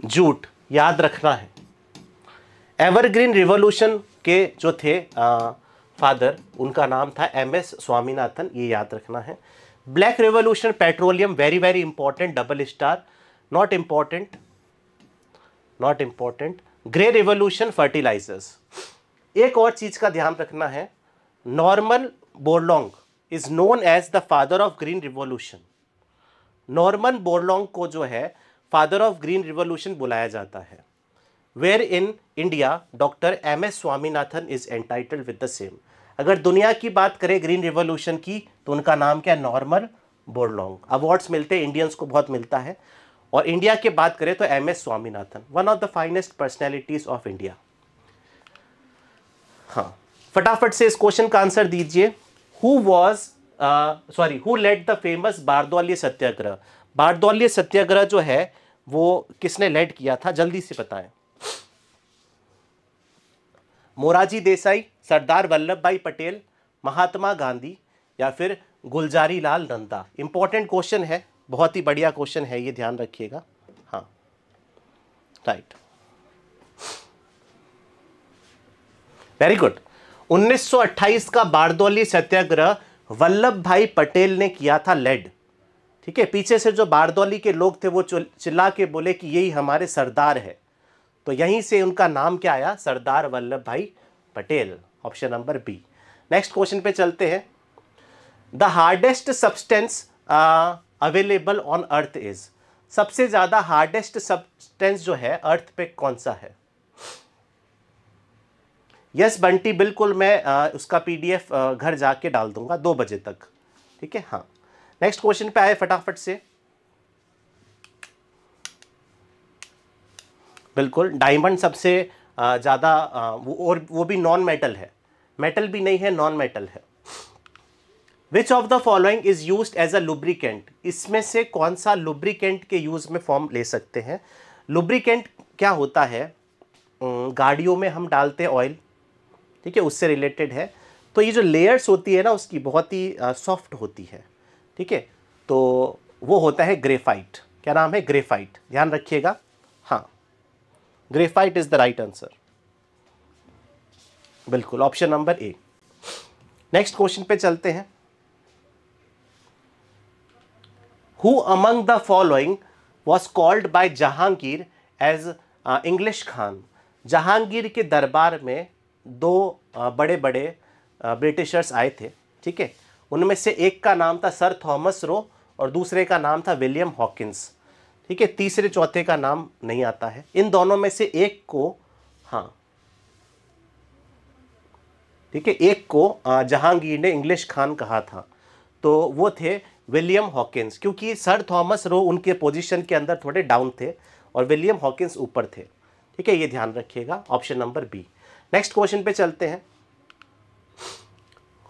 जूट याद रखना है एवरग्रीन रिवोल्यूशन के जो थे आ, फादर उनका नाम था एम एस स्वामीनाथन ये याद रखना है black revolution petroleum very very important double star not important not important grey revolution fertilisers एक और चीज़ का ध्यान रखना है Norman Borlaug is known as the father of green revolution Norman Borlaug को जो है फादर ऑफ ग्रीन रिवोल्यूशन बुलाया जाता है where in India doctor M S Swaminathan is entitled with the same अगर दुनिया की बात करें ग्रीन रिवोल्यूशन की तो उनका नाम क्या है नॉर्मल बोरलोंग अवार्ड्स मिलते हैं इंडियंस को बहुत मिलता है और इंडिया की बात करें तो M S Swaminathan one of the finest personalities of India हाँ फटाफट से इस क्वेश्चन का आंसर दीजिए who was sorry who led the famous Bardoli Satyagraha Bardoli Satyagraha जो है वो किसने लेट किया था जल्दी से बताएं मोराजी देसाई सरदार वल्लभ भाई पटेल महात्मा गांधी या फिर गुलजारी लाल नंदा इंपॉर्टेंट क्वेश्चन है बहुत ही बढ़िया क्वेश्चन है ये ध्यान रखिएगा हाँ राइट वेरी गुड 1928 का बारदौली सत्याग्रह वल्लभ भाई पटेल ने किया था लेड ठीक है पीछे से जो बारदौली के लोग थे वो चिल्ला के बोले कि यही हमारे सरदार है तो यहीं से उनका नाम क्या आया Sardar Vallabh Bhai Patel option number B next question पे चलते हैं the hardest substance available on earth is सबसे ज़्यादा हार्डेस्ट सब्सटेंस जो है अर्थ पे कौन सा है यस yes, बंटी बिल्कुल मैं आ, उसका पीडीएफ घर जाके डाल दूंगा दो बजे तक ठीक है हाँ नेक्स्ट क्वेश्चन पे आए फटाफट से बिल्कुल डायमंड सबसे ज़्यादा और वो भी नॉन मेटल है मेटल भी नहीं है नॉन मेटल है which of the following is use as a lubricant इसमें से कौन सा लुब्रिकेंट के यूज में फॉर्म ले सकते हैं लुब्रिकेंट क्या होता है गाड़ियों में हम डालते हैं ऑयल ठीक है उससे रिलेटेड है तो ये जो लेयर्स होती है ना उसकी बहुत ही सॉफ्ट होती है ठीक है तो वो होता है ग्रेफाइट क्या नाम है ग्रेफाइट ध्यान रखिएगा हाँ graphite is the right answer बिल्कुल option number A next question पे चलते हैं who among the following was called by Jahangir as English Khan Jahangir के दरबार में दो बड़े बड़े ब्रिटिशर्स आए थे ठीक है उनमें से एक का नाम था सर थॉमस रो और दूसरे का नाम था विलियम हॉकिंस ठीक है तीसरे चौथे का नाम नहीं आता है इन दोनों में से एक को हाँ ठीक है एक को जहांगीर uh, ने इंग्लिश खान कहा था तो वो थे विलियम हॉकिंस क्योंकि सर थॉमस रो उनके पोजीशन के अंदर थोड़े डाउन थे और विलियम हॉकिंस ऊपर थे ठीक है ये ध्यान रखिएगा option number B next question पे चलते हैं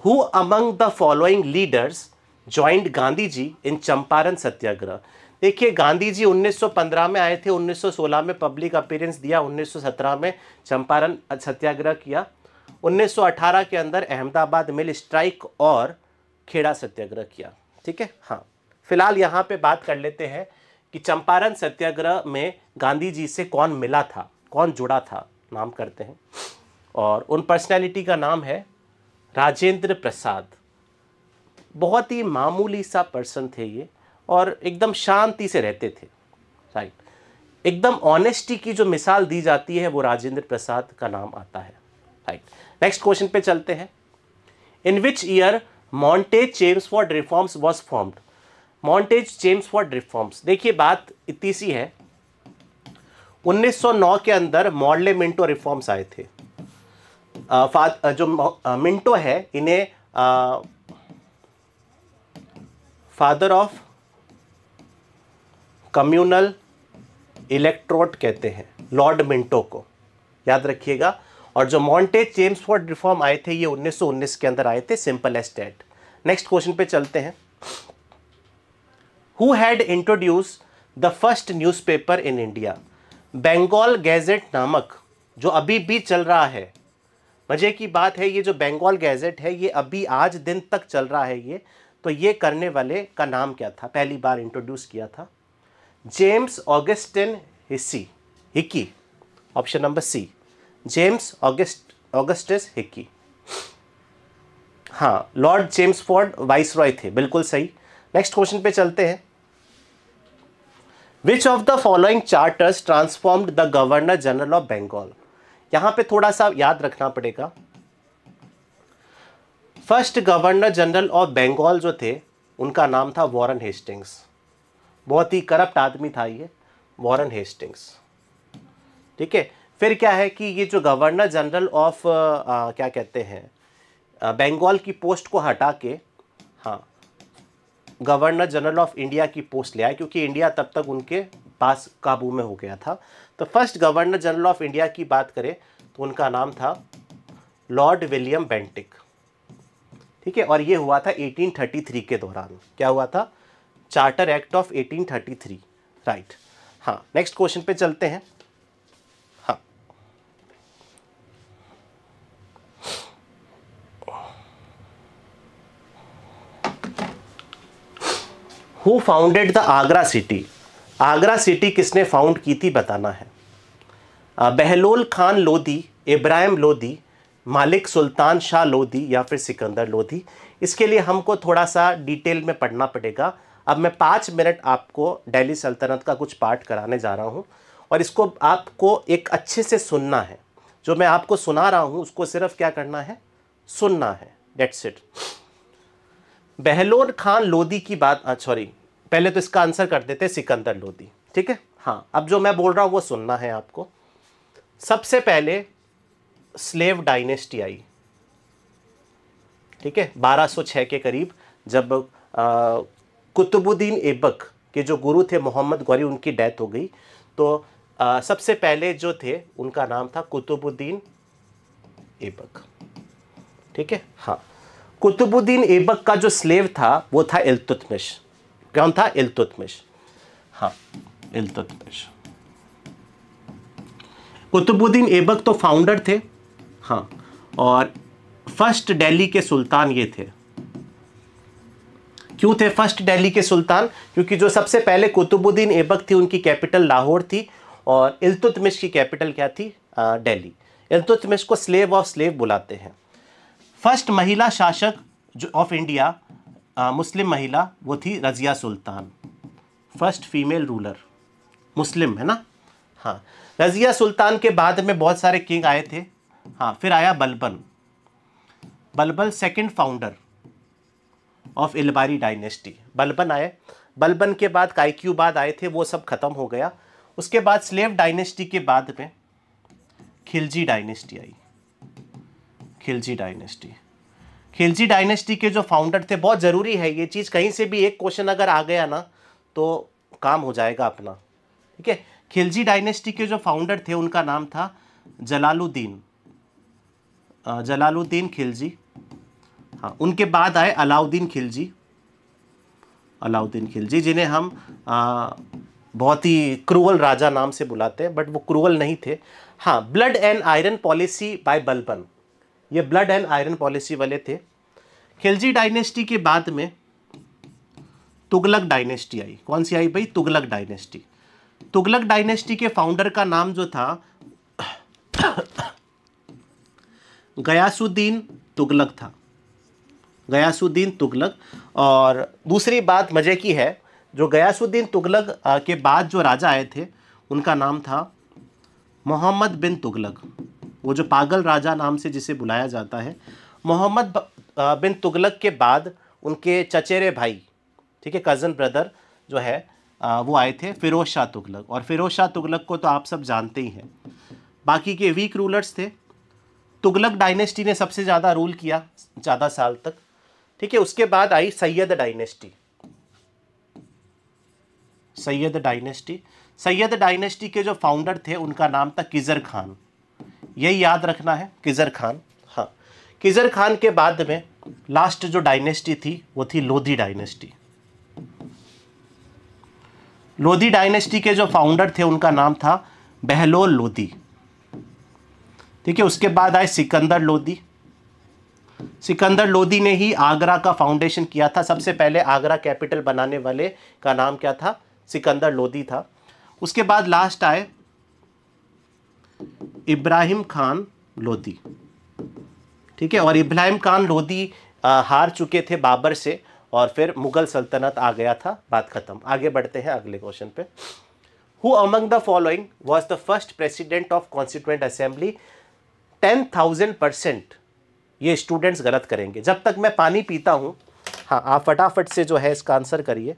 who among the following leaders joined Gandhi ji in Champaran Satyagraha देखिए गांधी जी 1915 में आए थे 1916 में पब्लिक अपीयरेंस दिया 1917 में चंपारण सत्याग्रह किया 1918 के अंदर अहमदाबाद मिल स्ट्राइक और खेड़ा सत्याग्रह किया ठीक है हाँ फिलहाल यहाँ पे बात कर लेते हैं कि चंपारण सत्याग्रह में गांधी जी से कौन मिला था कौन जुड़ा था नाम करते हैं और उन पर्सनैलिटी का नाम है राजेंद्र प्रसाद बहुत ही मामूली सा पर्सन थे ये और एकदम शांति से रहते थे राइट एकदम ऑनेस्टी की जो मिसाल दी जाती है वो राजेंद्र प्रसाद का नाम आता है राइट नेक्स्ट क्वेश्चन पे चलते हैं in which year Montagu Chelmsford reforms was formed Montagu Chelmsford reforms देखिए बात इतनी सी है 1909 के अंदर मॉडले मिंटो रिफॉर्म्स आए थे आ, आ, जो मिंटो है इन्हें फादर ऑफ कम्युनल इलेक्ट्रोड कहते हैं लॉर्ड मिंटो को याद रखिएगा और जो मॉन्टेज चेम्सफोर्ड रिफॉर्म आए थे ये 1919 के अंदर आए थे सिंपल एस्टेट नेक्स्ट क्वेश्चन पे चलते हैं who had introduce the first newspaper in India Bengal gazette नामक जो अभी भी चल रहा है मजे की बात है ये जो बंगाल गैजेट है ये अभी आज दिन तक चल रहा है ये तो ये करने वाले का नाम क्या था पहली बार इंट्रोड्यूस किया था James Augustine Hicky Hicky option number C James August Augustus Hicky हाँ lord James Ford viceroy थे बिल्कुल सही नेक्स्ट क्वेश्चन पे चलते हैं which of the following charters transformed the governor general of Bengal यहां पे थोड़ा सा याद रखना पड़ेगा first governor general of Bengal जो थे उनका नाम था वॉरन हेस्टिंग्स बहुत ही करप्ट आदमी था ये वॉरन हेस्टिंग्स ठीक है फिर क्या है कि ये जो गवर्नर जनरल ऑफ क्या कहते हैं बंगाल की पोस्ट को हटा के हाँ गवर्नर जनरल ऑफ इंडिया की पोस्ट ले आए क्योंकि इंडिया तब तक उनके पास काबू में हो गया था तो first governor general of India की बात करें तो उनका नाम था लॉर्ड विलियम बेंटिक ठीक है और ये हुआ था 1833 के दौरान क्या हुआ था चार्टर एक्ट ऑफ 1833 राइट हाँ नेक्स्ट क्वेश्चन पे चलते हैं who founded the Agra city Agra city किसने फाउंड की थी बताना है बहलोल खान लोधी इब्राहिम लोधी मालिक सुल्तान शाह लोधी या फिर सिकंदर लोधी इसके लिए हमको थोड़ा सा डिटेल में पढ़ना पड़ेगा अब मैं पाँच मिनट आपको दिल्ली सल्तनत का कुछ पार्ट कराने जा रहा हूँ और इसको आपको एक अच्छे से सुनना है जो मैं आपको सुना रहा हूँ उसको सिर्फ क्या करना है सुनना है डेट्स इट बहलोर खान लोदी की बात सॉरी पहले तो इसका आंसर कर देते सिकंदर लोदी ठीक है हाँ अब जो मैं बोल रहा हूँ वो सुनना है आपको सबसे पहले स्लेव डायनेस्टी आई ठीक है 1206 के करीब जब कुतुबुद्दीन ऐबक के जो गुरु थे मोहम्मद गौरी उनकी डेथ हो गई तो आ, सबसे पहले जो थे उनका नाम था कुतुबुद्दीन ऐबक ठीक है हाँ कुतुबुद्दीन ऐबक का जो स्लेव था वो था इल्तुतमिश कौन था इल्तुतमिश हाँ इल्तुतमिश कुतुबुद्दीन ऐबक तो फाउंडर थे हाँ और फर्स्ट दिल्ली के सुल्तान ये थे क्यों थे फर्स्ट दिल्ली के सुल्तान क्योंकि जो सबसे पहले कुतुबुद्दीन ऐबक थी उनकी कैपिटल लाहौर थी और इल्तुतमिश की कैपिटल क्या थी दिल्ली इल्तुतमिश को स्लेव ऑफ स्लेव बुलाते हैं फर्स्ट महिला शासक जो ऑफ इंडिया मुस्लिम महिला वो थी Razia Sultan first female ruler मुस्लिम है ना हाँ रज़िया सुल्तान के बाद में बहुत सारे किंग आए थे हाँ फिर आया Balban Balban second founder of Ilbari dynasty Balban आए बलबन के बाद बाद आए थे वो सब ख़त्म हो गया उसके बाद स्लेव डायनेस्टी के बाद में खिलजी डायनेस्टी आई खिलजी डायनेस्टी खिलजी डायनेस्टी के जो फाउंडर थे बहुत ज़रूरी है ये चीज़ कहीं से भी एक क्वेश्चन अगर आ गया ना तो काम हो जाएगा अपना ठीक है खिलजी डायनेस्टी के जो फाउंडर थे उनका नाम था जलालुद्दीन जलालुद्दीन खिलजी हाँ उनके बाद आए अलाउद्दीन खिलजी अलाउद्दीन खिलजी जिन्हें हम आ, बहुत ही क्रूअल राजा नाम से बुलाते हैं बट वो क्रूअल नहीं थे हाँ blood and iron policy by Balban ये ब्लड एंड आयरन पॉलिसी वाले थे खिलजी डायनेस्टी के बाद में तुगलक डायनेस्टी आई कौन सी आई भाई तुगलक डायनेस्टी तुगलक डायनेस्टी के फाउंडर का नाम जो था गयासुद्दीन तुगलक था गयासुद्दीन तुगलक और दूसरी बात मज़े की है जो गयासुद्दीन तुगलक के बाद जो राजा आए थे उनका नाम था मोहम्मद बिन तुगलक वो जो पागल राजा नाम से जिसे बुलाया जाता है मोहम्मद बिन तुगलक के बाद उनके चचेरे भाई ठीक है कज़न ब्रदर जो है वो आए थे फिरोज शाह तुगलक और फिरोज शाह तुगलक को तो आप सब जानते ही हैं बाकी के वीक रूलर्स थे तुगलक डायनेस्टी ने सबसे ज़्यादा रूल किया ज़्यादा साल तक ठीक है उसके बाद आई Sayyid dynasty Sayyid dynasty Sayyid dynasty के जो फाउंडर थे उनका नाम था किजर खान ये याद रखना है किज़र खान हाँ किज़र खान के बाद में लास्ट जो डायनेस्टी थी वो थी लोधी डायनेस्टी लोधी डायनेस्टी के जो फाउंडर थे उनका नाम था बहलोल लोधी ठीक है उसके बाद आए सिकंदर लोधी सिकंदर लोधी ने ही आगरा का फाउंडेशन किया था सबसे पहले आगरा कैपिटल बनाने वाले का नाम क्या था सिकंदर लोधी था उसके बाद लास्ट आए इब्राहिम खान लोधी ठीक है और इब्राहिम खान लोधी हार चुके थे बाबर से और फिर मुगल सल्तनत आ गया था बात खत्म आगे बढ़ते हैं अगले क्वेश्चन पे who among the following was the first president of constituent assembly ten thousand percent ये स्टूडेंट्स गलत करेंगे जब तक मैं पानी पीता हूँ हाँ आप फटाफट से जो है इसका आंसर करिए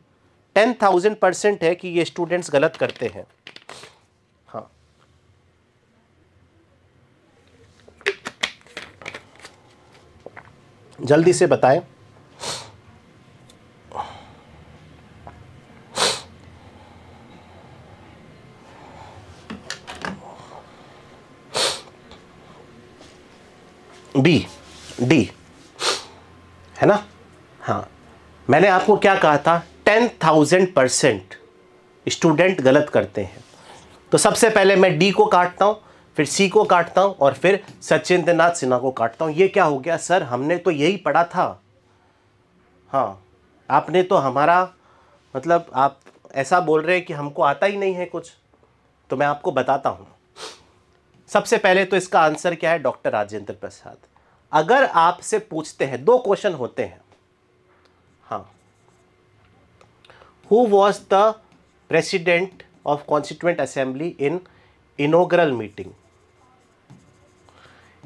टेन थाउजेंड परसेंट है कि ये स्टूडेंट्स गलत करते हैं जल्दी से बताएं बी डी है ना हाँ मैंने आपको क्या कहा था टेन थाउजेंड परसेंट स्टूडेंट गलत करते हैं तो सबसे पहले मैं डी को काटता हूं फिर सी को काटता हूं और फिर सचेंद्रनाथ सिन्हा को काटता हूं ये क्या हो गया सर हमने तो यही पढ़ा था हाँ आपने तो हमारा मतलब आप ऐसा बोल रहे हैं कि हमको आता ही नहीं है कुछ तो मैं आपको बताता हूं सबसे पहले तो इसका आंसर क्या है डॉक्टर राजेंद्र प्रसाद अगर आपसे पूछते हैं दो क्वेश्चन होते हैं हाँ who was the president of constituent assembly in inaugural meeting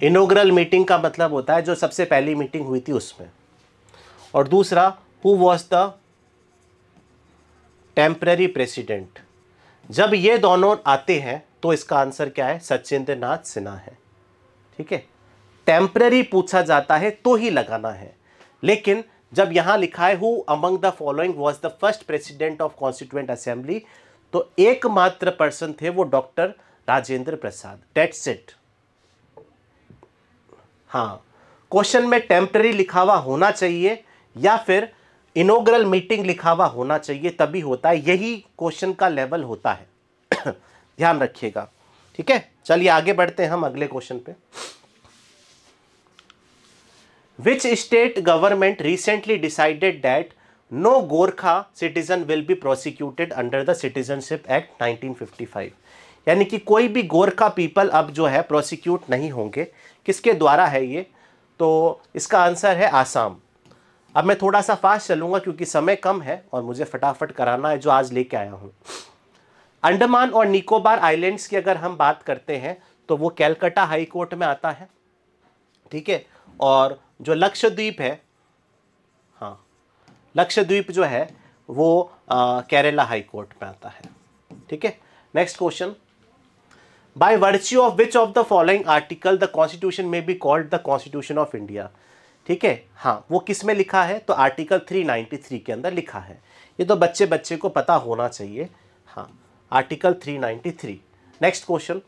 inaugural meeting का मतलब होता है जो सबसे पहली मीटिंग हुई थी उसमें और दूसरा who was the temporary president जब ये दोनों आते हैं तो इसका आंसर क्या है सचिंद्र नाथ सिन्हा है ठीक है टेम्प्रेरी पूछा जाता है तो ही लगाना है लेकिन जब यहां लिखा है who among the following was the first president of constituent assembly तो एकमात्र पर्सन थे वो doctor Rajendra Prasad that's it हाँ क्वेश्चन में टेम्प्रेरी लिखावा होना चाहिए या फिर इनोग्रल मीटिंग लिखावा होना चाहिए तभी होता है यही क्वेश्चन का लेवल होता है ध्यान रखिएगा ठीक है चलिए आगे बढ़ते हैं हम अगले क्वेश्चन पे which state government recently decided that no Gorkha citizen will be prosecuted under the citizenship act 1955 यानी कि कोई भी गोरखा पीपल अब जो है प्रोसिक्यूट नहीं होंगे किसके द्वारा है ये तो इसका आंसर है आसाम अब मैं थोड़ा सा फास्ट चलूँगा क्योंकि समय कम है और मुझे फटाफट कराना है जो आज लेके आया हूँ अंडमान और निकोबार आइलैंड्स की अगर हम बात करते हैं तो वो कैलकटा हाई कोर्ट में आता है ठीक है और जो लक्षद्वीप है हाँ लक्षद्वीप जो है वो केरला हाई कोर्ट में आता है ठीक है next question by virtue of which of the following article the constitution may be called the constitution of India ठीक है हाँ वो किस में लिखा है तो आर्टिकल 393 के अंदर लिखा है ये तो बच्चे बच्चे को पता होना चाहिए हाँ article 393 next question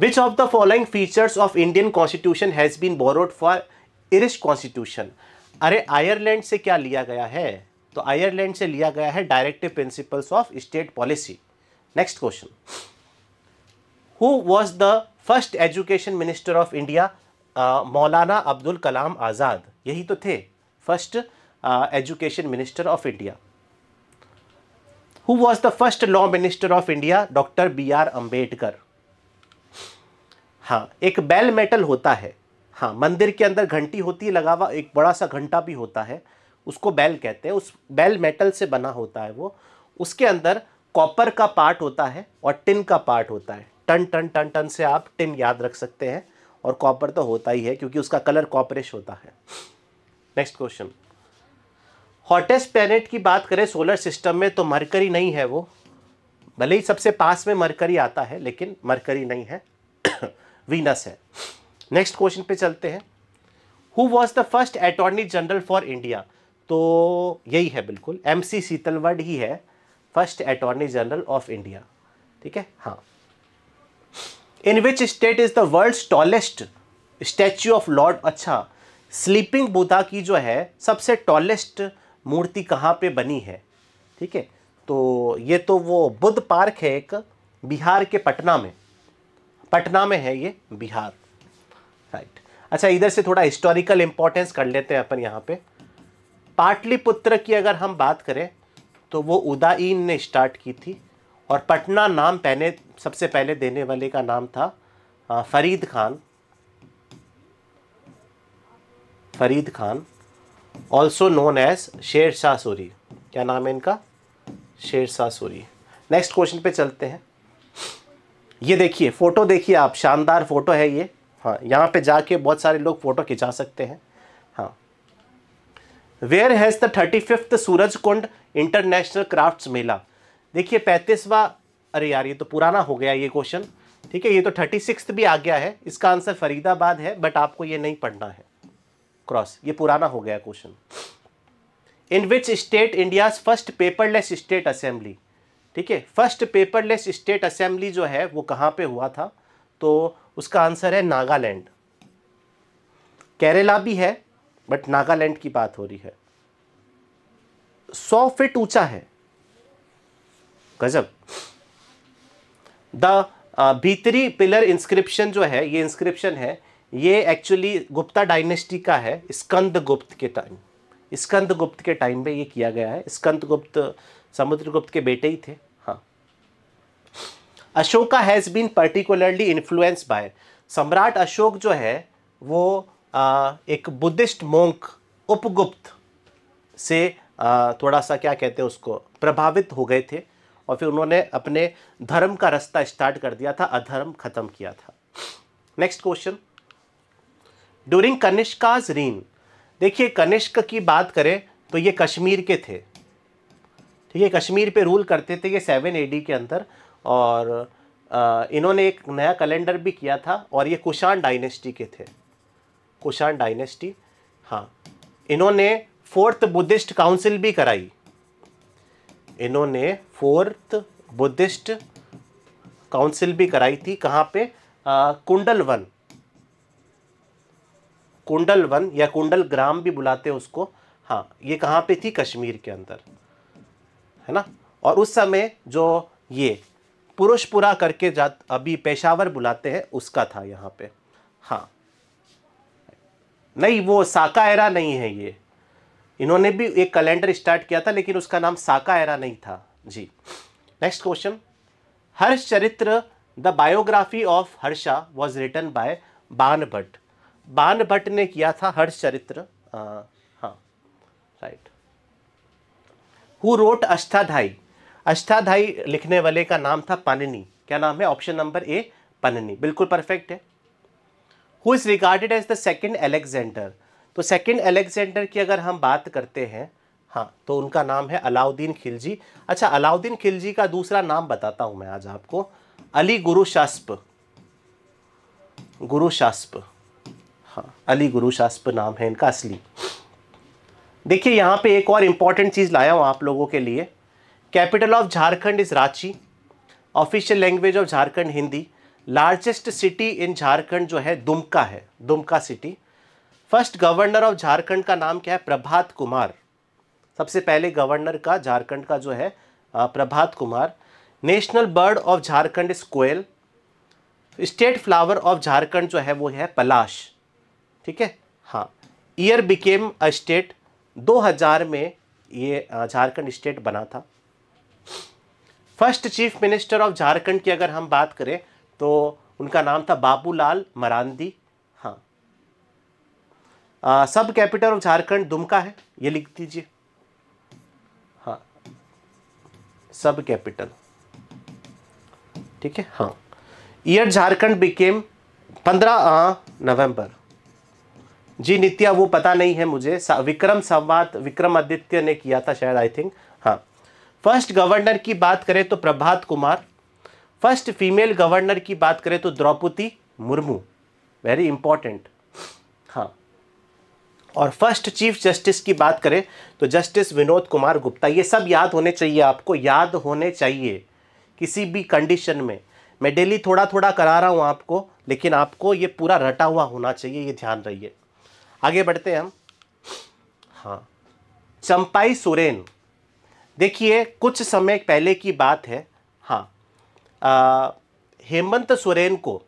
which of the following features of Indian constitution has been borrowed for Irish constitution अरे आयरलैंड से क्या लिया गया है तो आयरलैंड से लिया गया है directive principles of state policy next question who was the first education minister of India Maulana Abdul Kalam Azad यही तो थे first education minister of India who was the first law minister of India doctor B R Ambedkar हाँ एक बेल मेटल होता है हाँ मंदिर के अंदर घंटी होती है लगा हुआ एक बड़ा सा घंटा भी होता है उसको बेल कहते हैं उस बेल मेटल से बना होता है वो उसके अंदर कॉपर का पार्ट होता है और टिन का पार्ट होता है टन टन टन टन से आप टिन याद रख सकते हैं और कॉपर तो होता ही है क्योंकि उसका कलर कॉपरेश होता है नेक्स्ट क्वेश्चन हॉटेस्ट प्लेनेट की बात करें सोलर सिस्टम में तो मरकरी नहीं है वो भले ही सबसे पास में मरकरी आता है लेकिन मरकरी नहीं है वीनस है नेक्स्ट क्वेश्चन पे चलते हैं who was the first attorney general for India तो यही है बिल्कुल एम सी सीतलवड ही है first attorney general of India ठीक है हाँ in which state is the world tallest statue of lord अच्छा स्लीपिंग बुद्धा की जो है सबसे टॉलेस्ट मूर्ति कहाँ पे बनी है ठीक है तो ये तो वो बुद्ध पार्क है एक बिहार के पटना में पटना में है ये बिहार राइट अच्छा इधर से थोड़ा हिस्टोरिकल इम्पोर्टेंस कर लेते हैं अपन यहाँ पे पाटलिपुत्र की अगर हम बात करें तो वो उदाइन ने स्टार्ट की थी और पटना नाम पहले सबसे पहले देने वाले का नाम था Farid Khan Farid Khan also known as Sher Shah Suri क्या नाम है इनका शेर शाह सूरी नेक्स्ट क्वेश्चन पे चलते हैं ये देखिए फ़ोटो देखिए आप शानदार फ़ोटो है ये हाँ यहाँ पे जाके बहुत सारे लोग फ़ोटो खिंचा सकते हैं हाँ where has the thirty fifth Surajkund international crafts mela देखिए पैंतीसवा अरे यार ये तो पुराना हो गया ये क्वेश्चन ठीक है ये तो थर्टी सिक्स भी आ गया है इसका आंसर फरीदाबाद है बट आपको ये नहीं पढ़ना है क्रॉस ये पुराना हो गया question in which state India's first paperless state assembly ठीक है फर्स्ट पेपरलेस स्टेट असेंबली जो है वो कहाँ पे हुआ था तो उसका आंसर है नागालैंड केरला भी है बट नागालैंड की बात हो रही है सौ फिट ऊंचा है गजब द भीतरी पिलर इंस्क्रिप्शन जो है ये इंस्क्रिप्शन है ये एक्चुअली गुप्ता डायनेस्टी का है स्कंद गुप्त के टाइम स्कंद गुप्त के टाइम पे ये किया गया है स्कंद गुप्त समुद्रगुप्त के बेटे ही थे हाँ Ashoka has been particularly influence by Samrat Ashok जो है वो आ, एक बुद्धिस्ट मोंक उपगुप्त से आ, थोड़ा सा क्या कहते हैं उसको प्रभावित हो गए थे और फिर उन्होंने अपने धर्म का रास्ता स्टार्ट कर दिया था अधर्म खत्म किया था next question during Kanishka's reign देखिए कनिष्क की बात करें तो ये कश्मीर के थे ठीक है कश्मीर पे रूल करते थे ये सेवन एडी के अंदर और इन्होंने एक नया कैलेंडर भी किया था और ये कुषाण डायनेस्टी के थे कुशाण डायनेस्टी हाँ इन्होंने फोर्थ बुद्धिस्ट काउंसिल भी कराई इन्होंने फोर्थ बुद्धिस्ट काउंसिल भी कराई थी कहाँ पे आ, कुंडल वन कुंडल वन या कुंडल ग्राम भी बुलाते हैं उसको हाँ ये कहाँ पे थी कश्मीर के अंदर है ना और उस समय जो ये पुरुषपुरा करके जा अभी पेशावर बुलाते हैं उसका था यहाँ पे हाँ नहीं वो साकायरा नहीं है ये इन्होंने भी एक कैलेंडर स्टार्ट किया था लेकिन उसका नाम साका एरा नहीं था जी next question Harsh Charitra the biography of Harsha was written by Ban Bhatt बान भट्ट ने किया था हर्ष चरित्र हाँ right who wrote Ashtadhyayi Ashtadhyayi लिखने वाले का नाम था पननी क्या नाम है ऑप्शन नंबर ए पननी बिल्कुल परफेक्ट है who is regarded as the second Alexander तो सेकंड अलेक्जेंडर की अगर हम बात करते हैं हाँ तो उनका नाम है अलाउद्दीन खिलजी अच्छा अलाउद्दीन खिलजी का दूसरा नाम बताता हूँ मैं आज आपको अली गुरु शास्प गुरु शास्प हाँ अली गुरु शास्प नाम है इनका असली देखिए यहाँ पे एक और इम्पॉर्टेंट चीज़ लाया हूँ आप लोगों के लिए capital of Jharkhand is Ranchi official language of Jharkhand Hindi largest city in Jharkhand जो है दुमका है Dumka city first governor of Jharkhand का नाम क्या है प्रभात कुमार सबसे पहले गवर्नर का झारखंड का जो है Prabhat Kumar national bird of Jharkhand is koel state flower of Jharkhand जो है वो है पलाश ठीक है हाँ ईयर बिकेम अ स्टेट 2000 में ये झारखंड स्टेट बना था first chief minister of Jharkhand की अगर हम बात करें तो उनका नाम था बाबूलाल मरांदी सब कैपिटल ऑफ झारखंड दुमका है ये लिख दीजिए हाँ सब कैपिटल ठीक है हाँ ईयर झारखंड बिकेम पंद्रह नवंबर जी नित्या वो पता नहीं है मुझे विक्रम संवाद विक्रमादित्य ने किया था शायद आई थिंक हाँ फर्स्ट गवर्नर की बात करें तो Prabhat Kumar first female governor की बात करें तो द्रौपदी मुर्मू वेरी इंपॉर्टेंट हाँ और फर्स्ट चीफ जस्टिस की बात करें तो जस्टिस विनोद कुमार गुप्ता ये सब याद होने चाहिए आपको याद होने चाहिए किसी भी कंडीशन में मैं डेली थोड़ा थोड़ा करा रहा हूँ आपको लेकिन आपको ये पूरा रटा हुआ होना चाहिए ये ध्यान रहिए आगे बढ़ते हैं हम हाँ चंपाई सुरेन देखिए कुछ समय पहले की बात है हाँ आ, हेमंत सोरेन को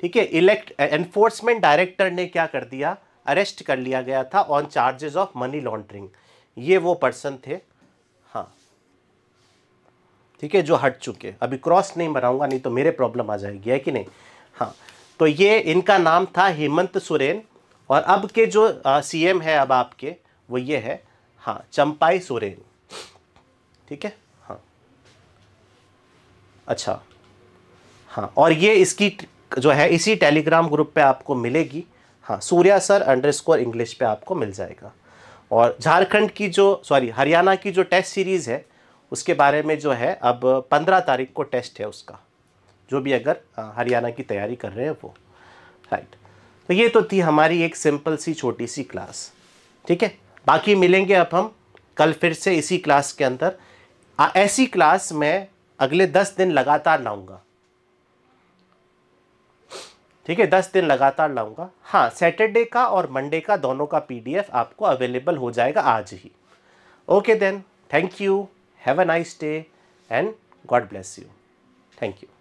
ठीक है इलेक्ट एनफोर्समेंट डायरेक्टर ने क्या कर दिया अरेस्ट कर लिया गया था on charges of money laundering ये वो पर्सन थे हाँ ठीक है जो हट चुके अभी क्रॉस नहीं बनाऊंगा नहीं तो मेरे प्रॉब्लम आ जाएगी है कि नहीं हाँ तो ये इनका नाम था हेमंत सोरेन और अब के जो एम है अब आपके वो ये है हाँ चंपाई सोरेन ठीक है हाँ अच्छा हाँ और ये इसकी जो है इसी टेलीग्राम ग्रुप पे आपको मिलेगी हाँ Surya sir underscore English पे आपको मिल जाएगा और झारखंड की जो सॉरी हरियाणा की जो टेस्ट सीरीज़ है उसके बारे में जो है अब पंद्रह तारीख को टेस्ट है उसका जो भी अगर हरियाणा की तैयारी कर रहे हैं वो राइट तो ये तो थी हमारी एक सिंपल सी छोटी सी क्लास ठीक है बाकी मिलेंगे अब हम कल फिर से इसी क्लास के अंदर ऐसी क्लास मैं अगले दस दिन लगातार लाऊंगा ठीक है दस दिन लगातार लाऊंगा हाँ सैटरडे का और मंडे का दोनों का पीडीएफ आपको अवेलेबल हो जाएगा आज ही okay then thank you have a nice day and God bless you thank you